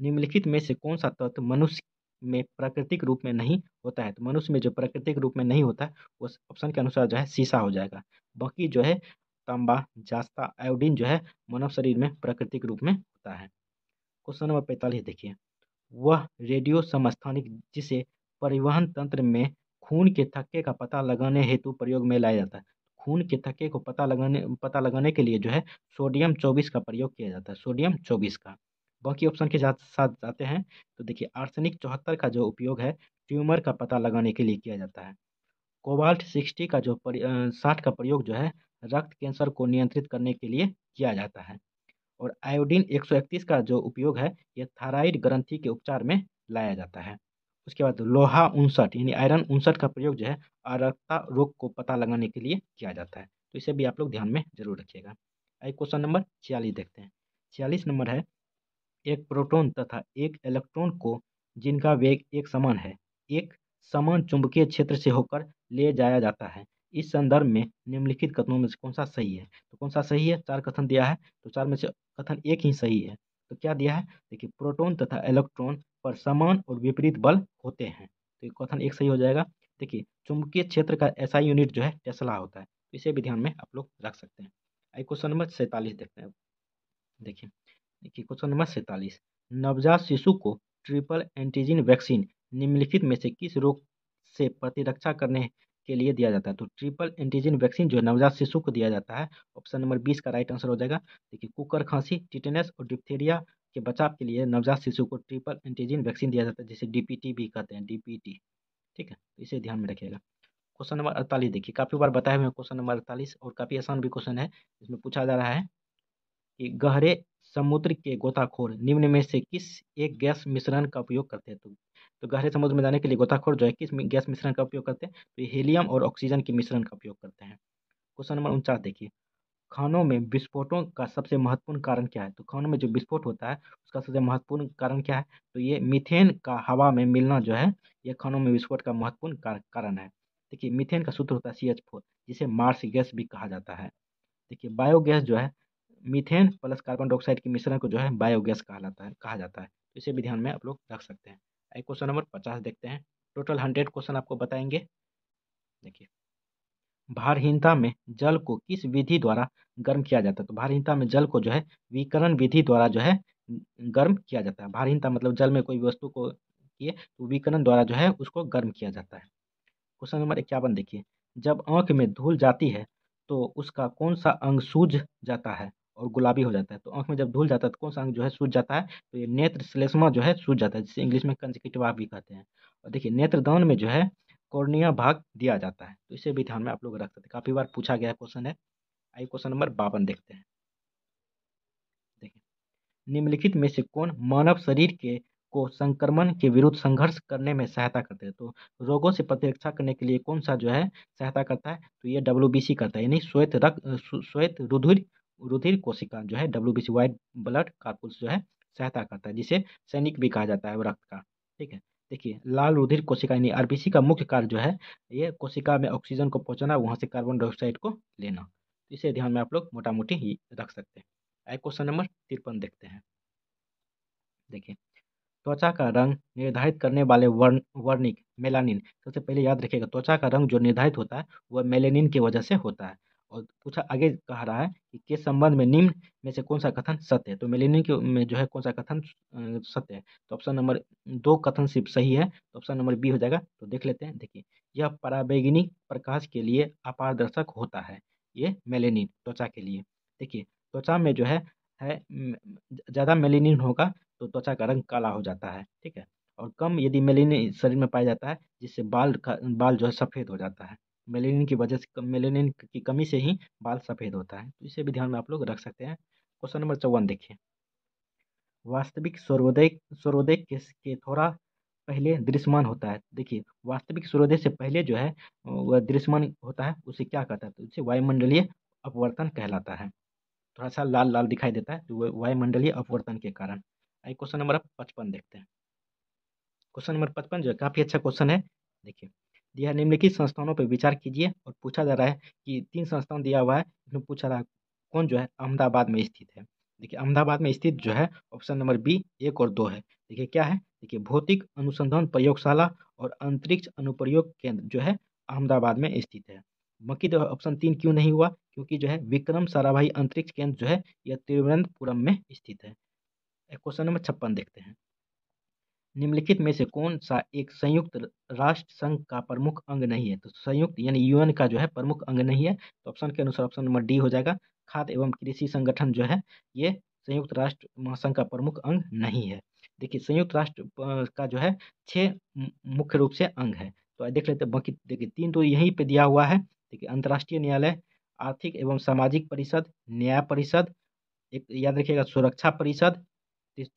निम्नलिखित में से कौन सा तत्व मनुष्य में प्राकृतिक रूप में नहीं होता है तो मनुष्य में जो प्राकृतिक रूप में नहीं होता है वो ऑप्शन के अनुसार जो है सीसा हो जाएगा बाकी जो है तांबा जास्ता आयोडीन जो है मानव शरीर में प्राकृतिक रूप में होता है क्वेश्चन नंबर पैंतालीस देखिए वह रेडियो समस्थानिक जिसे परिवहन तंत्र में खून के थक्के का पता लगाने हेतु प्रयोग में लाया जाता है खून के थक्के को पता लगाने पता लगाने के लिए जो है सोडियम चौबीस का प्रयोग किया जाता है सोडियम चौबीस का बाकी ऑप्शन के साथ जाते हैं तो देखिए आर्सेनिक चौहत्तर का जो उपयोग है ट्यूमर का पता लगाने के लिए किया जाता है कोबाल्ट सिक्सटी का जो साठ का प्रयोग जो है रक्त कैंसर को नियंत्रित करने के लिए किया जाता है और आयोडीन एक का जो उपयोग है यह थायराइड ग्रंथी के उपचार में लाया जाता है उसके बाद लोहा उनसठ यानी आयरन उनसठ का प्रयोग जो है अरक्ता रोग को पता लगाने के लिए किया जाता है तो इसे भी आप लोग ध्यान में जरूर रखिएगा आई क्वेश्चन नंबर छियालीस देखते हैं छियालीस नंबर है एक प्रोटोन तथा एक इलेक्ट्रॉन को जिनका वेग एक समान है एक समान चुंबकीय क्षेत्र से होकर ले जाया जाता है इस संदर्भ में निम्नलिखित कथनों में से कौन सा सही है तो कौन सा सही है चार कथन दिया है तो चार में से कथन एक ही सही है तो क्या दिया है देखिए प्रोटॉन तथा इलेक्ट्रॉन पर समान और विपरीत बल होते हैं तो क्वेश्चन एक सही हो जाएगा देखिए चुंबकीय क्षेत्र का ऐसा यूनिट जो है टेस्ला होता है तो इसे भी ध्यान में आप लोग रख सकते हैं आई क्वेश्चन नंबर सैंतालीस देखते हैं देखिए देखिए क्वेश्चन नंबर सैंतालीस नवजात शिशु को ट्रिपल एंटीजन वैक्सीन निम्नलिखित में से किस रोग से प्रतिरक्षा करने के लिए दिया जाता है तो ट्रिपल एंटीजन वैक्सीन जो नवजात शिशु को दिया जाता है ऑप्शन नंबर बीस का राइट आंसर हो जाएगा देखिए कुकर खांसी टिटेनस और डिप्थेरिया के बचाव के लिए नवजात शिशु को ट्रिपल एंटीजन वैक्सीन दिया जाता है जिसे डीपीटी भी कहते हैं डीपीटी ठीक है तो इसे ध्यान में रखिएगा क्वेश्चन नंबर अड़तालीस देखिए काफ़ी बार बताया हुआ क्वेश्चन नंबर अड़तालीस और काफ़ी आसान भी क्वेश्चन है इसमें पूछा जा रहा है कि गहरे समुद्र के गोताखोर निम्न में से किस एक गैस मिश्रण का उपयोग करते हैं तो तो गहरे समुद्र में जाने के लिए गोताखोर जो है किस गैस मिश्रण का उपयोग करते हैं तो हेलियम और ऑक्सीजन के मिश्रण का उपयोग करते हैं क्वेश्चन नंबर उनचास देखिए खानों में विस्फोटों का सबसे महत्वपूर्ण कारण क्या है तो खानों में जो विस्फोट होता है उसका सबसे महत्वपूर्ण कारण क्या है तो ये मीथेन का हवा में मिलना जो है ये खानों में विस्फोट का महत्वपूर्ण कारण है देखिए मीथेन का सूत्र होता है सी एच फोर जिसे मार्स गैस भी कहा जाता है देखिए बायोगैस जो है मीथेन प्लस कार्बन डाइऑक्साइड के मिश्रण को जो है बायोगैस कहा जाता है कहा जाता है तो इसे भी ध्यान में आप लोग रख सकते हैं क्वेश्चन नंबर पचास देखते हैं टोटल हंड्रेड क्वेश्चन आपको बताएंगे देखिए भारहीनता में जल को किस विधि द्वारा गर्म किया जाता है तो भारहीनता में जल को जो है विकरण विधि द्वारा जो है गर्म किया जाता है भारहीनता मतलब जल में कोई वस्तु को किए तो विकरण द्वारा जो है उसको गर्म किया जाता है क्वेश्चन नंबर इक्यावन देखिए जब आँख में धूल जाती है तो उसका कौन सा अंग सूझ जाता है और गुलाबी हो जाता है तो आँख में जब धूल जाता है तो कौन सा अंग जो है सूझ जाता है तो ये नेत्र श्लेष्मा जो है सूझ जाता है जिसे इंग्लिश में आप भी कहते हैं और देखिए नेत्रदान में जो है कॉर्निया भाग दिया जाता है तो इसे भी ध्यान में आप लोग रख सकते हैं काफ़ी बार पूछा गया क्वेश्चन है आई क्वेश्चन नंबर बावन देखते हैं देखिए निम्नलिखित में से कौन मानव शरीर के को संक्रमण के विरुद्ध संघर्ष करने में सहायता करते हैं तो रोगों से प्रतिरक्षा करने के लिए कौन सा जो है सहायता करता है तो ये डब्ल्यू करता है यानी श्वेत रक्त श्वेत रुधिर रुधिर कोशिका जो है डब्ल्यू व्हाइट ब्लड कार्पुल्स जो है सहायता करता है जिसे सैनिक भी कहा जाता है रक्त का ठीक है देखिए लाल रुधिर कोशिका यानी आरबीसी का मुख्य कार्य जो है ये कोशिका में ऑक्सीजन को पहुंचाना वहाँ से कार्बन डाइऑक्साइड को लेना तो इसे ध्यान में आप लोग मोटा मोटी ही रख सकते हैं आए क्वेश्चन नंबर तिरपन देखते हैं देखिए त्वचा का रंग निर्धारित करने वाले वर्ण वर्णिक मेलानिन सबसे पहले याद रखिएगा त्वचा का रंग जो निर्धारित होता है वह मेलेनिन की वजह से होता है और पूछा आगे कह रहा है कि किस संबंध में निम्न में से कौन सा कथन सत्य है तो मेलेनी के में जो है कौन सा कथन सत्य है तो ऑप्शन नंबर दो कथन सिर्फ सही है तो ऑप्शन नंबर बी हो जाएगा तो देख लेते हैं देखिए यह पराबैगनिक प्रकाश के लिए अपारदर्शक होता है ये मेलेनिन त्वचा के लिए देखिए त्वचा में जो है है ज़्यादा मेलेनिन होगा तो त्वचा का रंग काला हो जाता है ठीक है और कम यदि मेलेनिन शरीर में पाया जाता है जिससे बाल का बाल जो है सफ़ेद हो जाता है मेलेनिन की वजह से मेलेनिन की कमी से ही बाल सफ़ेद होता है तो इसे भी ध्यान में आप लोग रख सकते हैं क्वेश्चन नंबर चौवन देखिए वास्तविक सूर्योदय सूर्योदय के, के थोड़ा पहले दृश्यमान होता है देखिए वास्तविक सूर्योदय से पहले जो है वह दृश्यमान होता है उसे क्या कहता है तो उसे वायुमंडलीय अपवर्तन कहलाता है थोड़ा सा लाल लाल दिखाई देता है तो वायुमंडलीय अपवर्तन के कारण आई क्वेश्चन नंबर पचपन देखते हैं क्वेश्चन नंबर पचपन जो है काफ़ी अच्छा क्वेश्चन है देखिए दिया निम्नलिखित संस्थानों पर विचार कीजिए और पूछा जा रहा है कि तीन संस्थान दिया हुआ है इसमें पूछा रहा है कौन जो है अहमदाबाद में स्थित है देखिए अहमदाबाद में स्थित जो है ऑप्शन नंबर बी एक और दो है देखिए क्या है देखिए भौतिक अनुसंधान प्रयोगशाला और अंतरिक्ष अनुप्रयोग केंद्र जो है अहमदाबाद में स्थित है बाकी जो ऑप्शन तीन क्यों नहीं हुआ क्योंकि जो है विक्रम साराभाई अंतरिक्ष केंद्र जो है यह तिरुवनंतपुरम में स्थित है क्वेश्चन नंबर छप्पन देखते हैं निम्नलिखित में से कौन सा एक संयुक्त राष्ट्र संघ का प्रमुख अंग नहीं है तो संयुक्त यानी यूएन का जो है प्रमुख अंग नहीं है तो ऑप्शन के अनुसार ऑप्शन नंबर डी हो जाएगा खाद्य एवं कृषि संगठन जो है ये संयुक्त राष्ट्र महासंघ का प्रमुख अंग नहीं है देखिए संयुक्त राष्ट्र का जो है छः मुख्य रूप से अंग है तो देख लेते बाकी देखिए तीन तो यहीं पे दिया हुआ है देखिए अंतर्राष्ट्रीय न्यायालय आर्थिक एवं सामाजिक परिषद न्याय परिषद एक याद रखिएगा सुरक्षा परिषद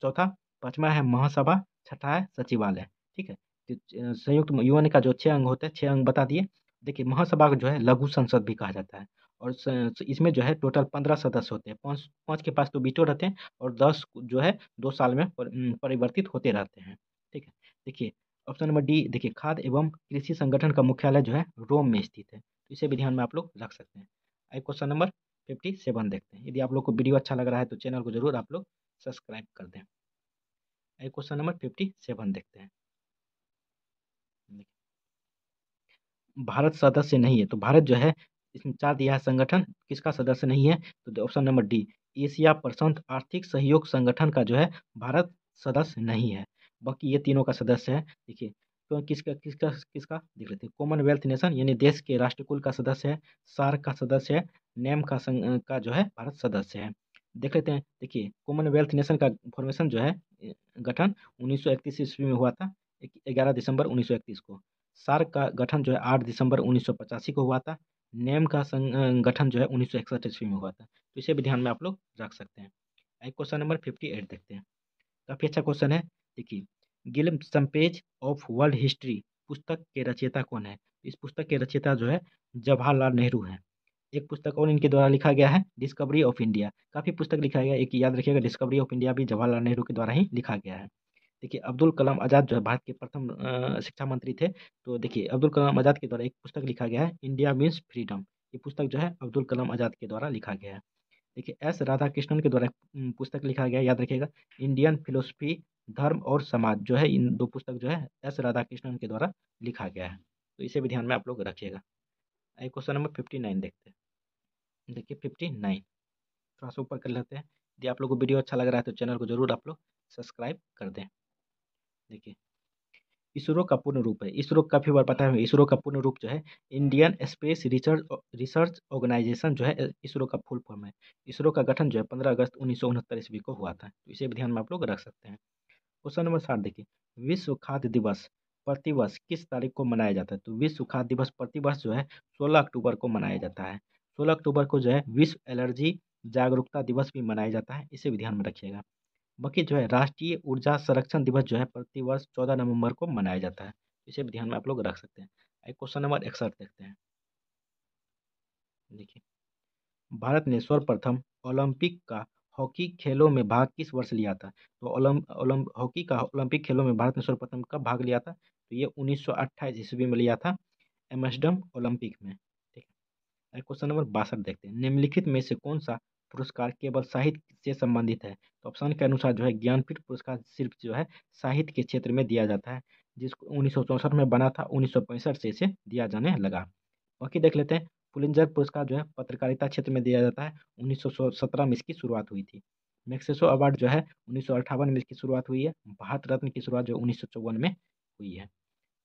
चौथा पाँचवा है महासभा छठा है सचिवालय ठीक है तो, संयुक्त यूएन का जो छः अंग होता है छः अंग बता दिए देखिए महासभा को जो है लघु संसद भी कहा जाता है और इसमें जो है टोटल पंद्रह सदस्य होते हैं पाँच पाँच के पास तो बीटो रहते हैं और दस जो है दो साल में परिवर्तित होते रहते हैं ठीक है देखिए ऑप्शन नंबर डी देखिए खाद एवं कृषि संगठन का मुख्यालय जो है रोम में स्थित है तो इसे भी ध्यान में आप लोग रख सकते हैं आई क्वेश्चन नंबर फिफ्टी सेवन देखते हैं यदि आप लोग को वीडियो अच्छा लग रहा है तो चैनल को जरूर आप लोग सब्सक्राइब कर दें क्वेश्चन नंबर फिफ्टी सेवन देखते हैं भारत सदस्य नहीं है तो भारत जो है इसमें चार दिया है संगठन किसका सदस्य नहीं है तो ऑप्शन नंबर डी एशिया प्रशांत आर्थिक सहयोग संगठन का जो है भारत सदस्य नहीं है बाकी ये तीनों का सदस्य है देखिए तो किसका किसका किसका देख लेते हैं कॉमनवेल्थ नेशन यानी देश के राष्ट्रकुल का सदस्य है सार का सदस्य है नेम का संग, का जो है भारत सदस्य है देख लेते हैं देखिए कॉमनवेल्थ नेशन का फॉर्मेशन जो है गठन उन्नीस ईस्वी में हुआ था ग्यारह दिसंबर उन्नीस को सार्क का गठन जो है आठ दिसंबर उन्नीस को हुआ था नेम का गठन जो है उन्नीस ईस्वी में हुआ था तो इसे भी ध्यान में आप लोग रख सकते हैं एक क्वेश्चन नंबर फिफ्टी एट देखते हैं काफ़ी अच्छा क्वेश्चन है देखिए glimpses of world history पुस्तक के रचयिता कौन है इस पुस्तक के रचयिता जो है जवाहरलाल नेहरू हैं एक पुस्तक और इनके द्वारा लिखा गया है डिस्कवरी ऑफ इंडिया काफ़ी पुस्तक लिखा गया है एक याद रखिएगा डिस्कवरी ऑफ इंडिया भी जवाहरलाल नेहरू के द्वारा ही लिखा गया है देखिए अब्दुल कलाम आज़ाद जो है भारत के प्रथम शिक्षा मंत्री थे तो देखिए अब्दुल कलाम आज़ाद के द्वारा एक पुस्तक लिखा गया है इंडिया मीन्स फ्रीडम ये पुस्तक जो है अब्दुल कलाम आज़ाद के द्वारा लिखा गया है देखिए एस राधा कृष्णन के द्वारा एक पुस्तक लिखा गया याद रखिएगा इंडियन फिलोसफी धर्म और समाज जो है इन दो पुस्तक जो है एस राधा कृष्णन के द्वारा लिखा गया है तो इसे भी ध्यान में आप लोग रखिएगा क्वेश्चन नंबर फिफ्टी नाइन देखते हैं देखिए फिफ्टी नाइन थोड़ा सा ऊपर कर लेते हैं यदि आप लोग को वीडियो अच्छा लग रहा है तो चैनल को जरूर आप लोग सब्सक्राइब कर दें देखिए इसरो का पूर्ण रूप है इसरो काफ़ी बार पता है इसरो का पूर्ण रूप जो है Indian space research research organisation जो है इसरो का फुल फॉर्म है इसरो का गठन जो है पंद्रह अगस्त उन्नीस सौ उनहत्तर ईस्वी को हुआ था तो इसे भी ध्यान में आप लोग रख सकते हैं क्वेश्चन नंबर सात देखिए विश्व खाद्य दिवस प्रतिवर्ष किस तारीख को मनाया जाता है तो विश्व खाद्य दिवस प्रतिवर्ष जो है सोलह अक्टूबर को मनाया जाता है सोलह अक्टूबर को जो है विश्व एलर्जी जागरूकता दिवस भी मनाया जाता है इसे भी ध्यान में रखिएगा बाकी जो है राष्ट्रीय ऊर्जा संरक्षण दिवस जो है प्रतिवर्ष चौदह नवंबर को मनाया जाता है इसे भी ध्यान में आप लोग रख सकते हैं क्वेश्चन नंबर इकसठ देखते हैं देखिए भारत ने सर्वप्रथम ओलंपिक का हॉकी खेलों में भाग किस वर्ष लिया था तो हॉकी का ओलंपिक खेलों में भारत ने सर्वप्रथम कब भाग लिया था तो ये 1928 ईस्वी में लिया था एमस्डम ओलंपिक में क्वेश्चन नंबर बासठ देखते हैं निम्नलिखित में से कौन सा पुरस्कार केवल साहित्य से संबंधित है तो ऑप्शन के अनुसार जो है ज्ञानपीठ पुरस्कार सिर्फ जो है साहित्य के क्षेत्र में दिया जाता है जिसको उन्नीस में बना था उन्नीस से इसे दिया जाने लगा बाकी देख लेते हैं पुलिंजर पुरस्कार जो है पत्रकारिता क्षेत्र में दिया जाता है उन्नीस में इसकी शुरुआत हुई थी मैक्सेसो अवार्ड जो है उन्नीस में इसकी शुरुआत हुई है भारत रत्न की शुरुआत जो उन्नीस में हुई है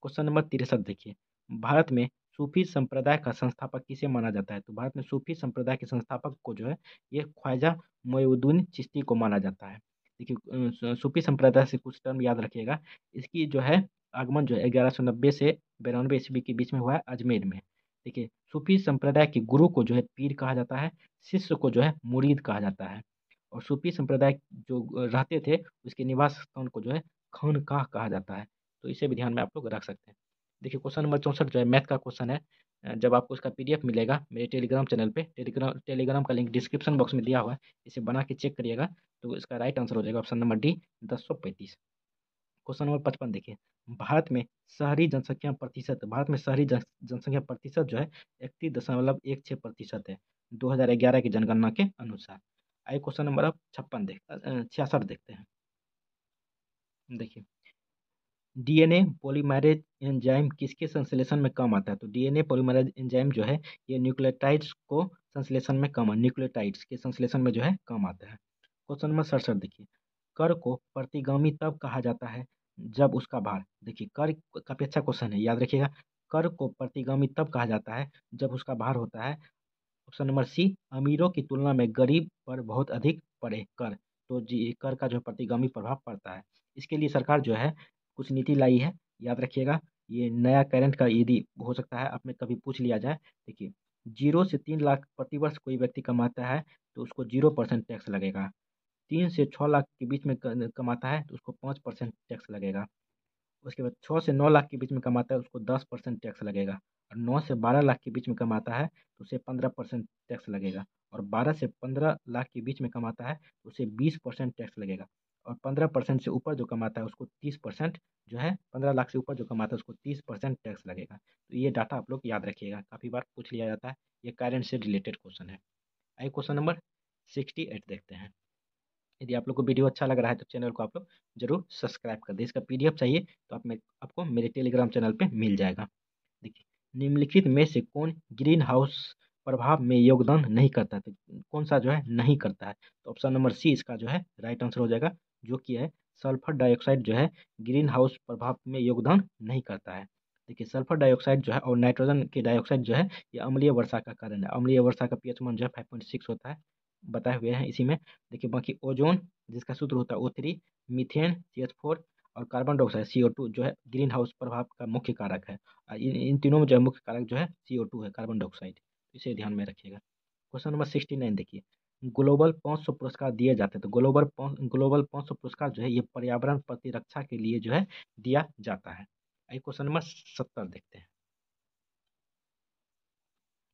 क्वेश्चन नंबर तिरसठ देखिए भारत में सूफी संप्रदाय का संस्थापक किसे माना जाता है तो भारत में सूफी संप्रदाय के संस्थापक को जो है ये ख्वाजा मोयुद्दीन चिश्ती को माना जाता है देखिए सूफी संप्रदाय से कुछ टर्म याद रखिएगा इसकी जो है आगमन जो है ग्यारह सौ नब्बे से बिरानवे ईस्वी के बीच में हुआ है अजमेर में देखिए सूफी संप्रदाय के गुरु को जो है पीर कहा जाता है शिष्य को जो है मुरीद कहा जाता है और सूफी संप्रदाय जो रहते थे उसके निवास स्थान को जो है खानकाह कहा जाता है तो इसे भी ध्यान में आप लोग रख सकते हैं देखिए क्वेश्चन नंबर चौंसठ जो है मैथ का क्वेश्चन है जब आपको उसका पीडीएफ मिलेगा मेरे टेलीग्राम चैनल पे टेलीग्राम टेलीग्राम का लिंक डिस्क्रिप्शन बॉक्स में दिया हुआ है इसे बना के चेक करिएगा तो इसका राइट आंसर हो जाएगा ऑप्शन नंबर डी दस सौ पैंतीस क्वेश्चन नंबर पचपन देखिए भारत में शहरी जनसंख्या प्रतिशत भारत में शहरी जनसंख्या प्रतिशत जो है इकतीस दशमलव एक छः प्रतिशत है दो हज़ार ग्यारह की जनगणना के अनुसार आइए क्वेश्चन नंबर अब छप्पन देख छियासठ देखते हैं देखिए डीएनए पॉलीमरेज एंजाइम किसके संश्लेषण में कम आता है तो डीएनए पॉलीमरेज एंजाइम जो है ये न्यूक्लियोटाइड्स को संश्लेषण में कम न्यूक्लियोटाइड्स के संश्लेषण में जो है कम आता है क्वेश्चन नंबर सड़सठ देखिए कर को प्रतिगामी तब कहा जाता है जब उसका भार देखिए कर काफ़ी अच्छा क्वेश्चन है याद रखिएगा कर को प्रतिगामी तब कहा जाता है जब उसका भार होता है ऑप्शन नंबर सी अमीरों की तुलना में गरीब पर बहुत अधिक पड़े कर तो जी कर का जो प्रतिगामी प्रभाव पड़ता है इसके लिए सरकार जो है कुछ नीति लाई है याद रखिएगा ये नया करंट का यदि हो सकता है आपने कभी पूछ लिया जाए देखिए जीरो से तीन लाख प्रतिवर्ष कोई व्यक्ति कमाता है तो उसको जीरो परसेंट टैक्स लगेगा तीन से छः लाख के बीच में कमाता है तो उसको पाँच परसेंट टैक्स लगेगा उसके बाद छः से नौ लाख के बीच में कमाता है उसको दस परसेंट टैक्स लगेगा और नौ से बारह लाख के बीच में कमाता है तो उसे पंद्रह परसेंट टैक्स लगेगा और बारह से पंद्रह लाख के बीच में कमाता है तो उसे बीस परसेंट टैक्स लगेगा और पंद्रह परसेंट से ऊपर जो कमाता है उसको तीस परसेंट जो है पंद्रह लाख से ऊपर जो कमाता है उसको तीस परसेंट टैक्स लगेगा तो ये डाटा आप लोग याद रखिएगा काफ़ी बार पूछ लिया जाता है ये करेंट से रिलेटेड क्वेश्चन है आइए क्वेश्चन नंबर सिक्सटी एट देखते हैं यदि आप लोग को वीडियो अच्छा लग रहा है तो चैनल को आप लोग जरूर सब्सक्राइब कर दें इसका पी चाहिए तो आप में, आपको मेरे टेलीग्राम चैनल पर मिल जाएगा देखिए निम्नलिखित में से कौन ग्रीन हाउस प्रभाव में योगदान नहीं करता है तो कौन सा जो है नहीं करता है तो ऑप्शन नंबर सी इसका जो है राइट आंसर हो जाएगा जो कि है सल्फर डाइऑक्साइड जो है ग्रीन हाउस प्रभाव में योगदान नहीं करता है देखिए सल्फर डाइऑक्साइड जो है और नाइट्रोजन के डाइऑक्साइड जो है ये अम्लीय वर्षा का कारण है अम्लीय वर्षा का पीएच मान जो है फाइव पॉइंट सिक्स होता है बताए हुए हैं इसी में देखिए बाकी ओजोन जिसका सूत्र होता है O three methane C H four और carbon dioxide C O two जो है ग्रीन हाउस प्रभाव का मुख्य कारक है इन इन तीनों में जो है मुख्य कारक जो है सी ओ टू है कार्बन डाइऑक्साइड इसे ध्यान में रखिएगा क्वेश्चन नंबर सिक्सटी नाइन देखिए ग्लोबल पाँच सौ पुरस्कार दिए जाते तो ग्लोबल ग्लोबल पाँच सौ पुरस्कार जो है ये पर्यावरण प्रतिरक्षा के लिए जो है दिया जाता है आइए क्वेश्चन नंबर सत्तर देखते हैं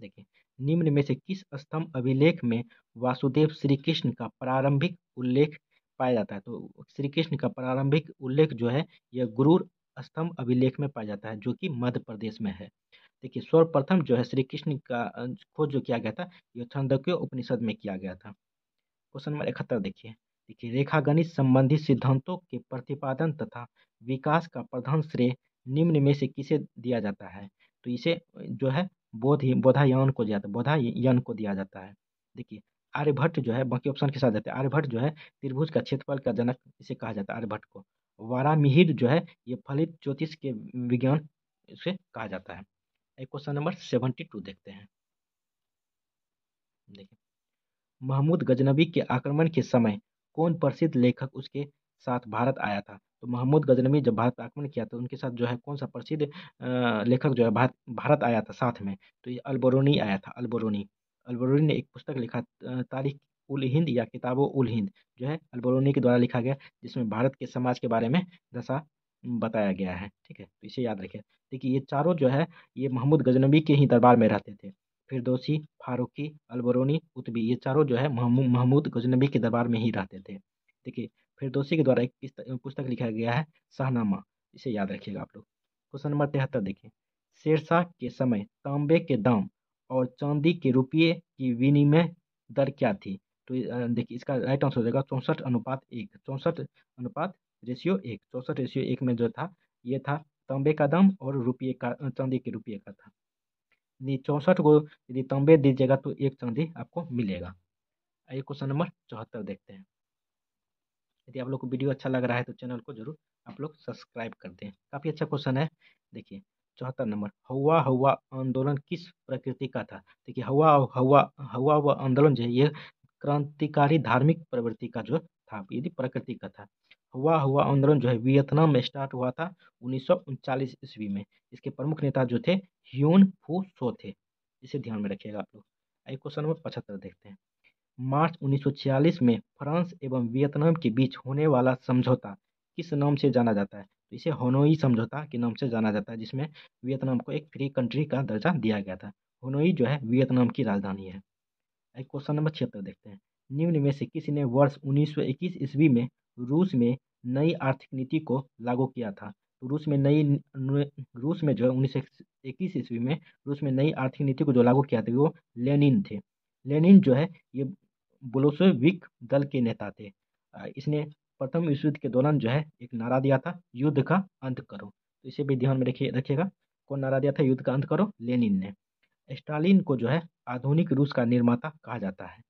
देखिए निम्न में से किस स्तंभ अभिलेख में वासुदेव श्री कृष्ण का प्रारंभिक उल्लेख पाया जाता है तो श्री कृष्ण का प्रारंभिक उल्लेख जो है यह गुरूर स्तंभ अभिलेख में पाया जाता है जो कि मध्य प्रदेश में है देखिए सर्वप्रथम जो है श्री कृष्ण का खोज जो किया गया था ये छंदक्य उपनिषद में किया गया था क्वेश्चन नंबर इकहत्तर देखिए देखिए रेखा गणित संबंधी सिद्धांतों के प्रतिपादन तथा विकास का प्रधान श्रेय निम्न में से किसे दिया जाता है तो इसे जो है बोध बोधायन को दिया जाता है बोधायन को दिया जाता है देखिए आर्यभट्ट जो है बाकी ऑप्शन के साथ जाते हैं आर्यभट्ट जो है त्रिभुज का क्षेत्रफल का जनक इसे कहा जाता है आर्यभट्ट को मिहिर जो है ये फलित ज्योतिष के विज्ञान इसे कहा जाता है क्वेश्चन नंबर सेवेंटी टू देखते हैं देखिए महमूद गजनबी के आक्रमण के समय कौन प्रसिद्ध लेखक उसके साथ भारत आया था तो महमूद गजनबी जब भारत आक्रमण किया था तो उनके साथ जो है कौन सा प्रसिद्ध लेखक जो है भारत भारत आया था साथ में तो ये अलबरूनी आया था अलबरूनी अलबरूनी ने एक पुस्तक लिखा तारीख उल हिंद या किताबों उल हिंद जो है अलबरूनी के द्वारा लिखा गया जिसमें भारत के समाज के बारे में दशा बताया गया है ठीक है तो इसे याद रखिए देखिए ये चारों जो है ये महमूद गजनबी के ही दरबार में रहते थे दोषी फारूकी अलबरूनी उतबी ये चारों जो है महमूद गजनबी के दरबार में ही रहते थे देखिए दोषी के द्वारा एक पुस्तक लिखा गया है शाहनामा इसे याद रखिएगा आप लोग क्वेश्चन नंबर तिहत्तर देखिए शेरशाह के समय तांबे के दाम और चांदी के रुपये की विनिमय दर क्या थी तो देखिए इसका राइट आंसर हो जाएगा चौंसठ अनुपात एक चौंसठ अनुपात रेशियो एक चौसठ रेशियो एक में जो था ये था तांबे का दाम और रुपये का चांदी के रुपये का था यदि चौंसठ को यदि तांबे दीजिएगा तो एक चांदी आपको मिलेगा आइए क्वेश्चन नंबर चौहत्तर देखते हैं यदि आप लोग को वीडियो अच्छा लग रहा है तो चैनल को जरूर आप लोग सब्सक्राइब कर दें काफ़ी अच्छा क्वेश्चन है देखिए चौहत्तर नंबर हवा हवा आंदोलन किस प्रकृति का था देखिए हवा हवा हवा व आंदोलन जो है ये क्रांतिकारी धार्मिक प्रवृत्ति का जो था यदि प्रकृति का था हुआ हुआ आंदोलन जो है वियतनाम में स्टार्ट हुआ था उन्नीस ईस्वी में इसके प्रमुख नेता जो थे ह्यून फू सो थे इसे ध्यान में रखिएगा आप लोग आइए क्वेश्चन नंबर पचहत्तर देखते हैं मार्च 1946 में फ्रांस एवं वियतनाम के बीच होने वाला समझौता किस नाम से जाना जाता है तो इसे होनोई समझौता के नाम से जाना जाता है जिसमें वियतनाम को एक फ्री कंट्री का दर्जा दिया गया था होनोई जो है वियतनाम की राजधानी है क्वेश्चन नंबर छिहत्तर देखते हैं निम्न में से किसी ने वर्ष 1921 ईस्वी में रूस में नई आर्थिक नीति को लागू किया था रूस में नई रूस में जो है उन्नीस सौ इक्कीस ईस्वी में रूस में नई आर्थिक नीति को जो लागू किया था वो लेनिन थे लेनिन जो है ये बोलोसोविक दल के नेता थे इसने प्रथम विश्व युद्ध के दौरान जो है एक नारा दिया था युद्ध का अंत करो तो इसे भी ध्यान में रखिए रखिएगा कौन नारा दिया था युद्ध का अंत करो लेनिन ने स्टालिन को जो है आधुनिक रूस का निर्माता कहा जाता है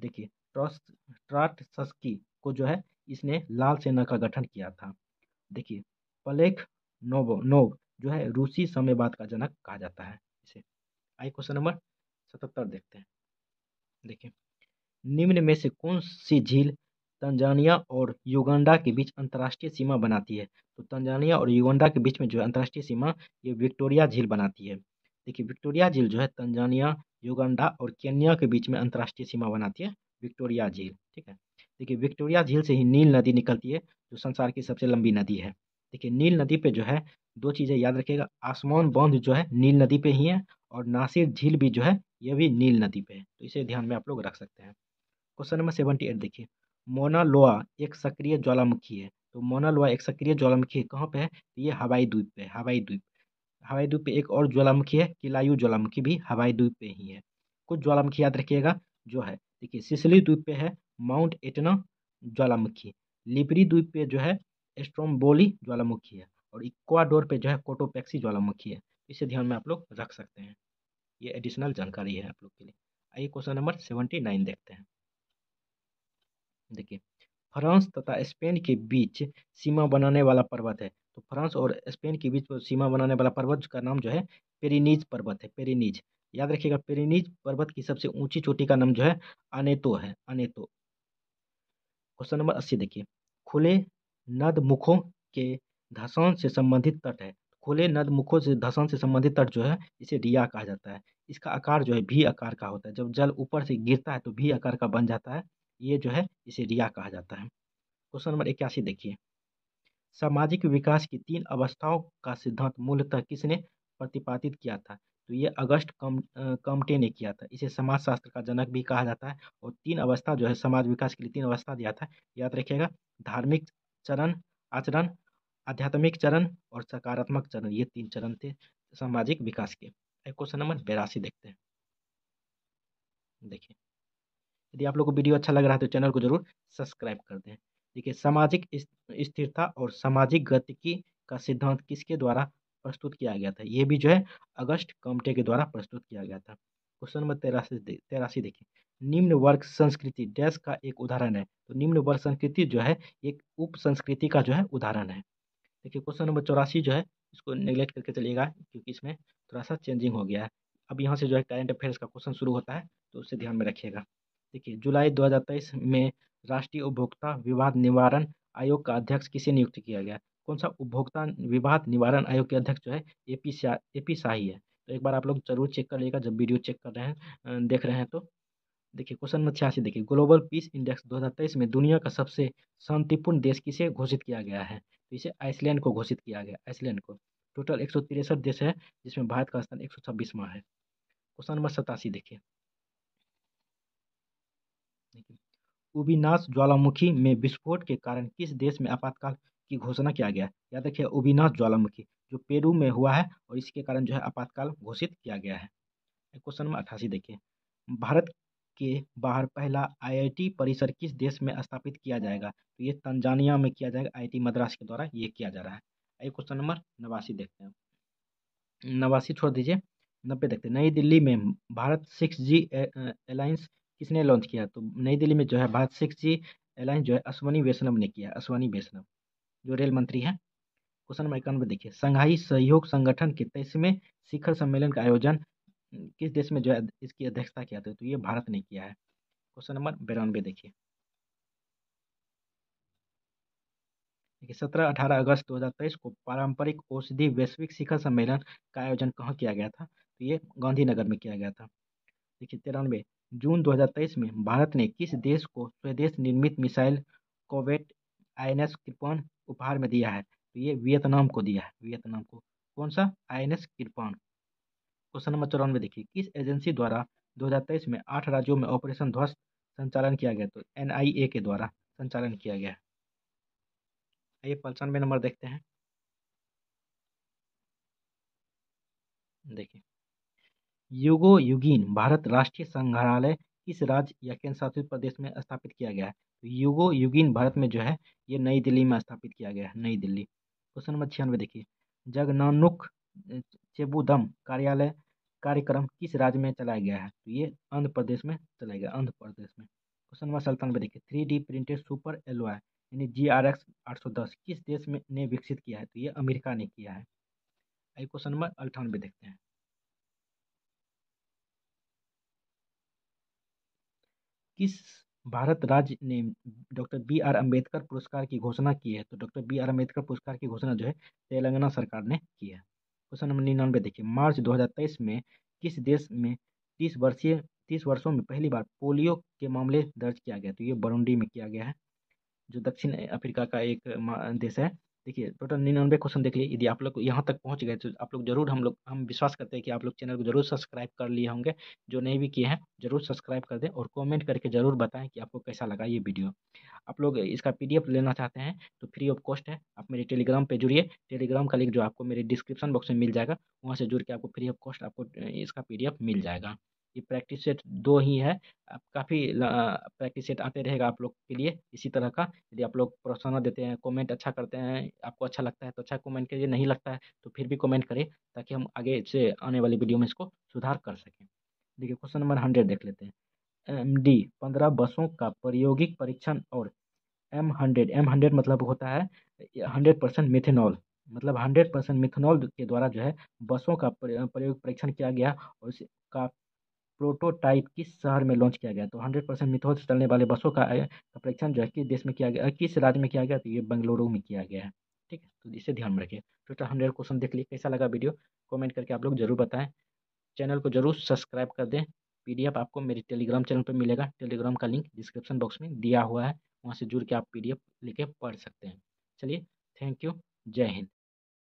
देखिए ट्रॉस ट्राटसस्की को जो है इसने लाल सेना का गठन किया था देखिए पलेख नोव नोव जो है रूसी समयवाद का जनक कहा जाता है इसे आई क्वेश्चन नंबर सतहत्तर देखते हैं देखिए निम्न में से कौन सी झील तंजानिया और युगांडा के बीच अंतर्राष्ट्रीय सीमा बनाती है तो तंजानिया और युगांडा के बीच में जो है अंतर्राष्ट्रीय सीमा ये विक्टोरिया झील बनाती है देखिए विक्टोरिया झील जो है तंजानिया युगांडा और केन्या के बीच में अंतर्राष्ट्रीय सीमा बनाती है विक्टोरिया झील ठीक है देखिए विक्टोरिया झील से ही नील नदी निकलती है जो संसार की सबसे लंबी नदी है देखिए नील नदी पे जो है दो चीज़ें याद रखिएगा आसमान बांध जो है नील नदी पे ही है और नासिर झील भी जो है यह भी नील नदी पे है तो इसे ध्यान में आप लोग रख सकते हैं क्वेश्चन नंबर सेवेंटी एट देखिए मोनालोआ एक सक्रिय ज्वालामुखी है तो मोनालोआ एक सक्रिय ज्वालामुखी है कहाँ पे है तो ये हवाई द्वीप पे हवाई द्वीप हवाई द्वीप पे एक और ज्वालामुखी है किलायु ज्वालामुखी भी हवाई द्वीप पे ही है कुछ ज्वालामुखी याद रखिएगा जो है देखिए सिसली द्वीप पे है माउंट एटना ज्वालामुखी लिबरी द्वीप पे जो है एस्ट्रोम्बोली ज्वालामुखी है और इक्वाडोर पे जो है कोटोपैक्सी ज्वालामुखी है इसे ध्यान में आप लोग रख सकते हैं ये एडिशनल जानकारी है आप लोग के लिए आइए क्वेश्चन नंबर सेवेंटी नाइन देखते हैं देखिए फ्रांस तथा स्पेन के बीच सीमा बनाने वाला पर्वत है तो फ्रांस और स्पेन के बीच सीमा बनाने वाला पर्वत का नाम जो है पेरीनीज पर्वत है पेरीनीज याद रखिएगा पेरीनीज पर्वत की सबसे ऊंची चोटी का नाम जो है अनेतो है अनेतो क्वेश्चन नंबर अस्सी देखिए खुले नद मुखों के धसान से संबंधित तट है खुले नदमुखों से धसान से संबंधित तट जो है इसे रिया कहा जाता है इसका आकार जो है भी आकार का होता है जब जल ऊपर से गिरता है तो भी आकार का बन जाता है ये जो है इसे रिया कहा जाता है क्वेश्चन नंबर इक्यासी देखिए सामाजिक विकास की तीन अवस्थाओं का सिद्धांत मूलतः किसने प्रतिपादित किया था तो ये अगस्त कम कमटे ने किया था इसे समाजशास्त्र का जनक भी कहा जाता है और तीन अवस्था जो है समाज विकास के लिए तीन अवस्था दिया था याद रखिएगा धार्मिक चरण आचरण आध्यात्मिक चरण और सकारात्मक चरण ये तीन चरण थे सामाजिक विकास के क्वेश्चन नंबर बेरासी देखते हैं देखिए यदि आप लोग को वीडियो अच्छा लग रहा है तो चैनल को जरूर सब्सक्राइब कर दें देखिए सामाजिक स्थिरता और सामाजिक गति की का सिद्धांत किसके द्वारा प्रस्तुत किया गया था ये भी जो है अगस्त कॉमटे के द्वारा प्रस्तुत किया गया था क्वेश्चन नंबर तेरासी तेरासी देखिए निम्न वर्ग संस्कृति डैश का एक उदाहरण है तो निम्न वर्ग संस्कृति जो है एक उप संस्कृति का जो है उदाहरण है देखिए क्वेश्चन नंबर चौरासी जो है इसको निगलेक्ट करके चलिएगा क्योंकि इसमें थोड़ा सा चेंजिंग हो गया है अब यहाँ से जो है करेंट अफेयर्स का क्वेश्चन शुरू होता है तो उसे ध्यान में रखिएगा देखिए जुलाई दो में राष्ट्रीय उपभोक्ता विवाद निवारण आयोग का अध्यक्ष किसे नियुक्त किया गया कौन सा उपभोक्ता विवाद निवारण आयोग के अध्यक्ष जो है A P Shah A P Shahi है तो एक बार आप लोग जरूर चेक कर लीजिएगा जब वीडियो चेक कर रहे हैं देख रहे हैं तो देखिए क्वेश्चन नंबर छियासी देखिए ग्लोबल पीस इंडेक्स 2023 में दुनिया का सबसे शांतिपूर्ण देश किसे घोषित किया गया है तो इसे आइसलैंड को घोषित किया गया आइसलैंड को टोटल एक देश है जिसमें भारत का स्थान एक सौ है क्वेश्चन नंबर सतासी देखिए उबिनाश ज्वालामुखी में विस्फोट के कारण किस देश में आपातकाल की घोषणा किया गया याद रखिए उबिना ज्वालामुखी जो पेरू में हुआ है और इसके कारण जो है आपातकाल घोषित किया गया है क्वेश्चन नंबर अठासी देखिए भारत के बाहर पहला आईआईटी परिसर किस देश में स्थापित किया जाएगा तो ये तंजानिया में किया जाएगा आईआईटी मद्रास के द्वारा ये किया जा रहा है आइए क्वेश्चन नंबर नवासी देखते हैं नवासी छोड़ दीजिए नब्बे देखते हैं नई दिल्ली में भारत सिक्स जी एलायंस किसने लॉन्च किया तो नई दिल्ली में जो है भारत सिक्स जी एलायंस जो है अश्वनी वैष्णव ने किया अश्वनी वैष्णव जो रेल मंत्री हैं क्वेश्चन नंबर इक्यानवे देखिए संघाई सहयोग संगठन के तेईसवें शिखर सम्मेलन का आयोजन किस देश में जो है इसकी अध्यक्षता किया था तो ये भारत ने किया है क्वेश्चन नंबर बिरानवे देखिए देखिए सत्रह अठारह अगस्त 2023 को पारंपरिक औषधि वैश्विक शिखर सम्मेलन का आयोजन कहाँ किया गया था तो ये गांधीनगर में किया गया था देखिए तिरानवे जून 2023 में भारत ने किस देश को स्वदेश निर्मित missile corvette I N S Kirpan उपहार में दिया है तो ये वियतनाम को दिया है वियतनाम को कौन सा I N S Kirpan question number चौरानवे देखिए किस एजेंसी द्वारा 2023 में आठ राज्यों में ऑपरेशन ध्वस्त संचालन किया गया तो एन के द्वारा संचालन किया गया आइए पचानवे नंबर देखते हैं देखिए युगो युगीन भारत राष्ट्रीय संग्रहालय किस राज्य या केंद्र शासित प्रदेश में स्थापित किया गया है तो युगो युगीन भारत में जो है ये नई दिल्ली में स्थापित किया गया है नई दिल्ली क्वेश्चन नंबर छियानवे देखिए जगनानुक चेबुदम कार्यालय कार्यक्रम किस राज्य में चलाया गया है तो ये आंध्र प्रदेश में चलाया गया आंध्र प्रदेश में क्वेश्चन नंबर सत्तानवे देखिए three D printed super alloy यानी जी आर एक्स आठ सौ दस किस देश में ने विकसित किया है तो ये अमेरिका ने किया है आई क्वेश्चन नंबर अट्ठानवे देखते हैं किस भारत राज्य ने डॉक्टर बी आर अम्बेडकर पुरस्कार की घोषणा की है तो डॉक्टर बी आर अम्बेडकर पुरस्कार की घोषणा जो है तेलंगाना सरकार ने की है क्वेश्चन नंबर निन्यानवे देखिए मार्च 2023 में किस देश में तीस वर्षीय तीस वर्षों में पहली बार पोलियो के मामले दर्ज किया गया तो ये बरुंडी में किया गया है जो दक्षिण अफ्रीका का एक देश है देखिए टोटल निन्यानवे क्वेश्चन देख लिए यदि आप लोग यहाँ तक पहुँच गए तो आप लोग जरूर हम लोग हम विश्वास करते हैं कि आप लोग चैनल को जरूर सब्सक्राइब कर लिए होंगे जो नहीं भी किए हैं जरूर सब्सक्राइब कर दें और कमेंट करके जरूर बताएं कि आपको कैसा लगा ये वीडियो आप लोग इसका पीडीएफ लेना चाहते हैं तो फ्री ऑफ कॉस्ट है आप मेरे टेलीग्राम पर जुड़िए टेलीग्राम का लिंक जो आपको मेरे डिस्क्रिप्शन बॉक्स में मिल जाएगा वहाँ से जुड़ के आपको फ्री ऑफ कॉस्ट आपको इसका पी मिल जाएगा ये प्रैक्टिस सेट दो ही है काफ़ी प्रैक्टिस सेट आते रहेगा आप लोग के लिए इसी तरह का यदि आप लोग प्रोत्साहन देते हैं कमेंट अच्छा करते हैं आपको अच्छा लगता है तो अच्छा कमेंट करिए नहीं लगता है तो फिर भी कमेंट करें ताकि हम आगे से आने वाली वीडियो में इसको सुधार कर सकें देखिए क्वेश्चन नंबर हंड्रेड देख लेते हैं एम डी पंद्रह बसों का प्रायोगिक परीक्षण और एम हंड्रेड एम हंड्रेड मतलब होता है हंड्रेड परसेंट मिथेनॉल मतलब हंड्रेड परसेंट मिथेनॉल के द्वारा जो है बसों का प्रयोग परीक्षण किया गया और उसका प्रोटोटाइप किस शहर में लॉन्च किया गया तो हंड्रेड परसेंट मिथोज से चलने वाले बसों का परीक्षण जो है किस देश में किया गया किस राज्य में किया गया तो ये बेंगलुरु में किया गया है ठीक है तो इसे ध्यान में रखिए टोटल हंड्रेड क्वेश्चन देख लिए कैसा लगा वीडियो कॉमेंट करके आप लोग जरूर बताएं चैनल को जरूर सब्सक्राइब कर दें पी आपको मेरे टेलीग्राम चैनल पर मिलेगा टेलीग्राम का लिंक डिस्क्रिप्शन बॉक्स में दिया हुआ है वहाँ से जुड़ के आप पी लेके पढ़ सकते हैं चलिए थैंक यू जय हिंद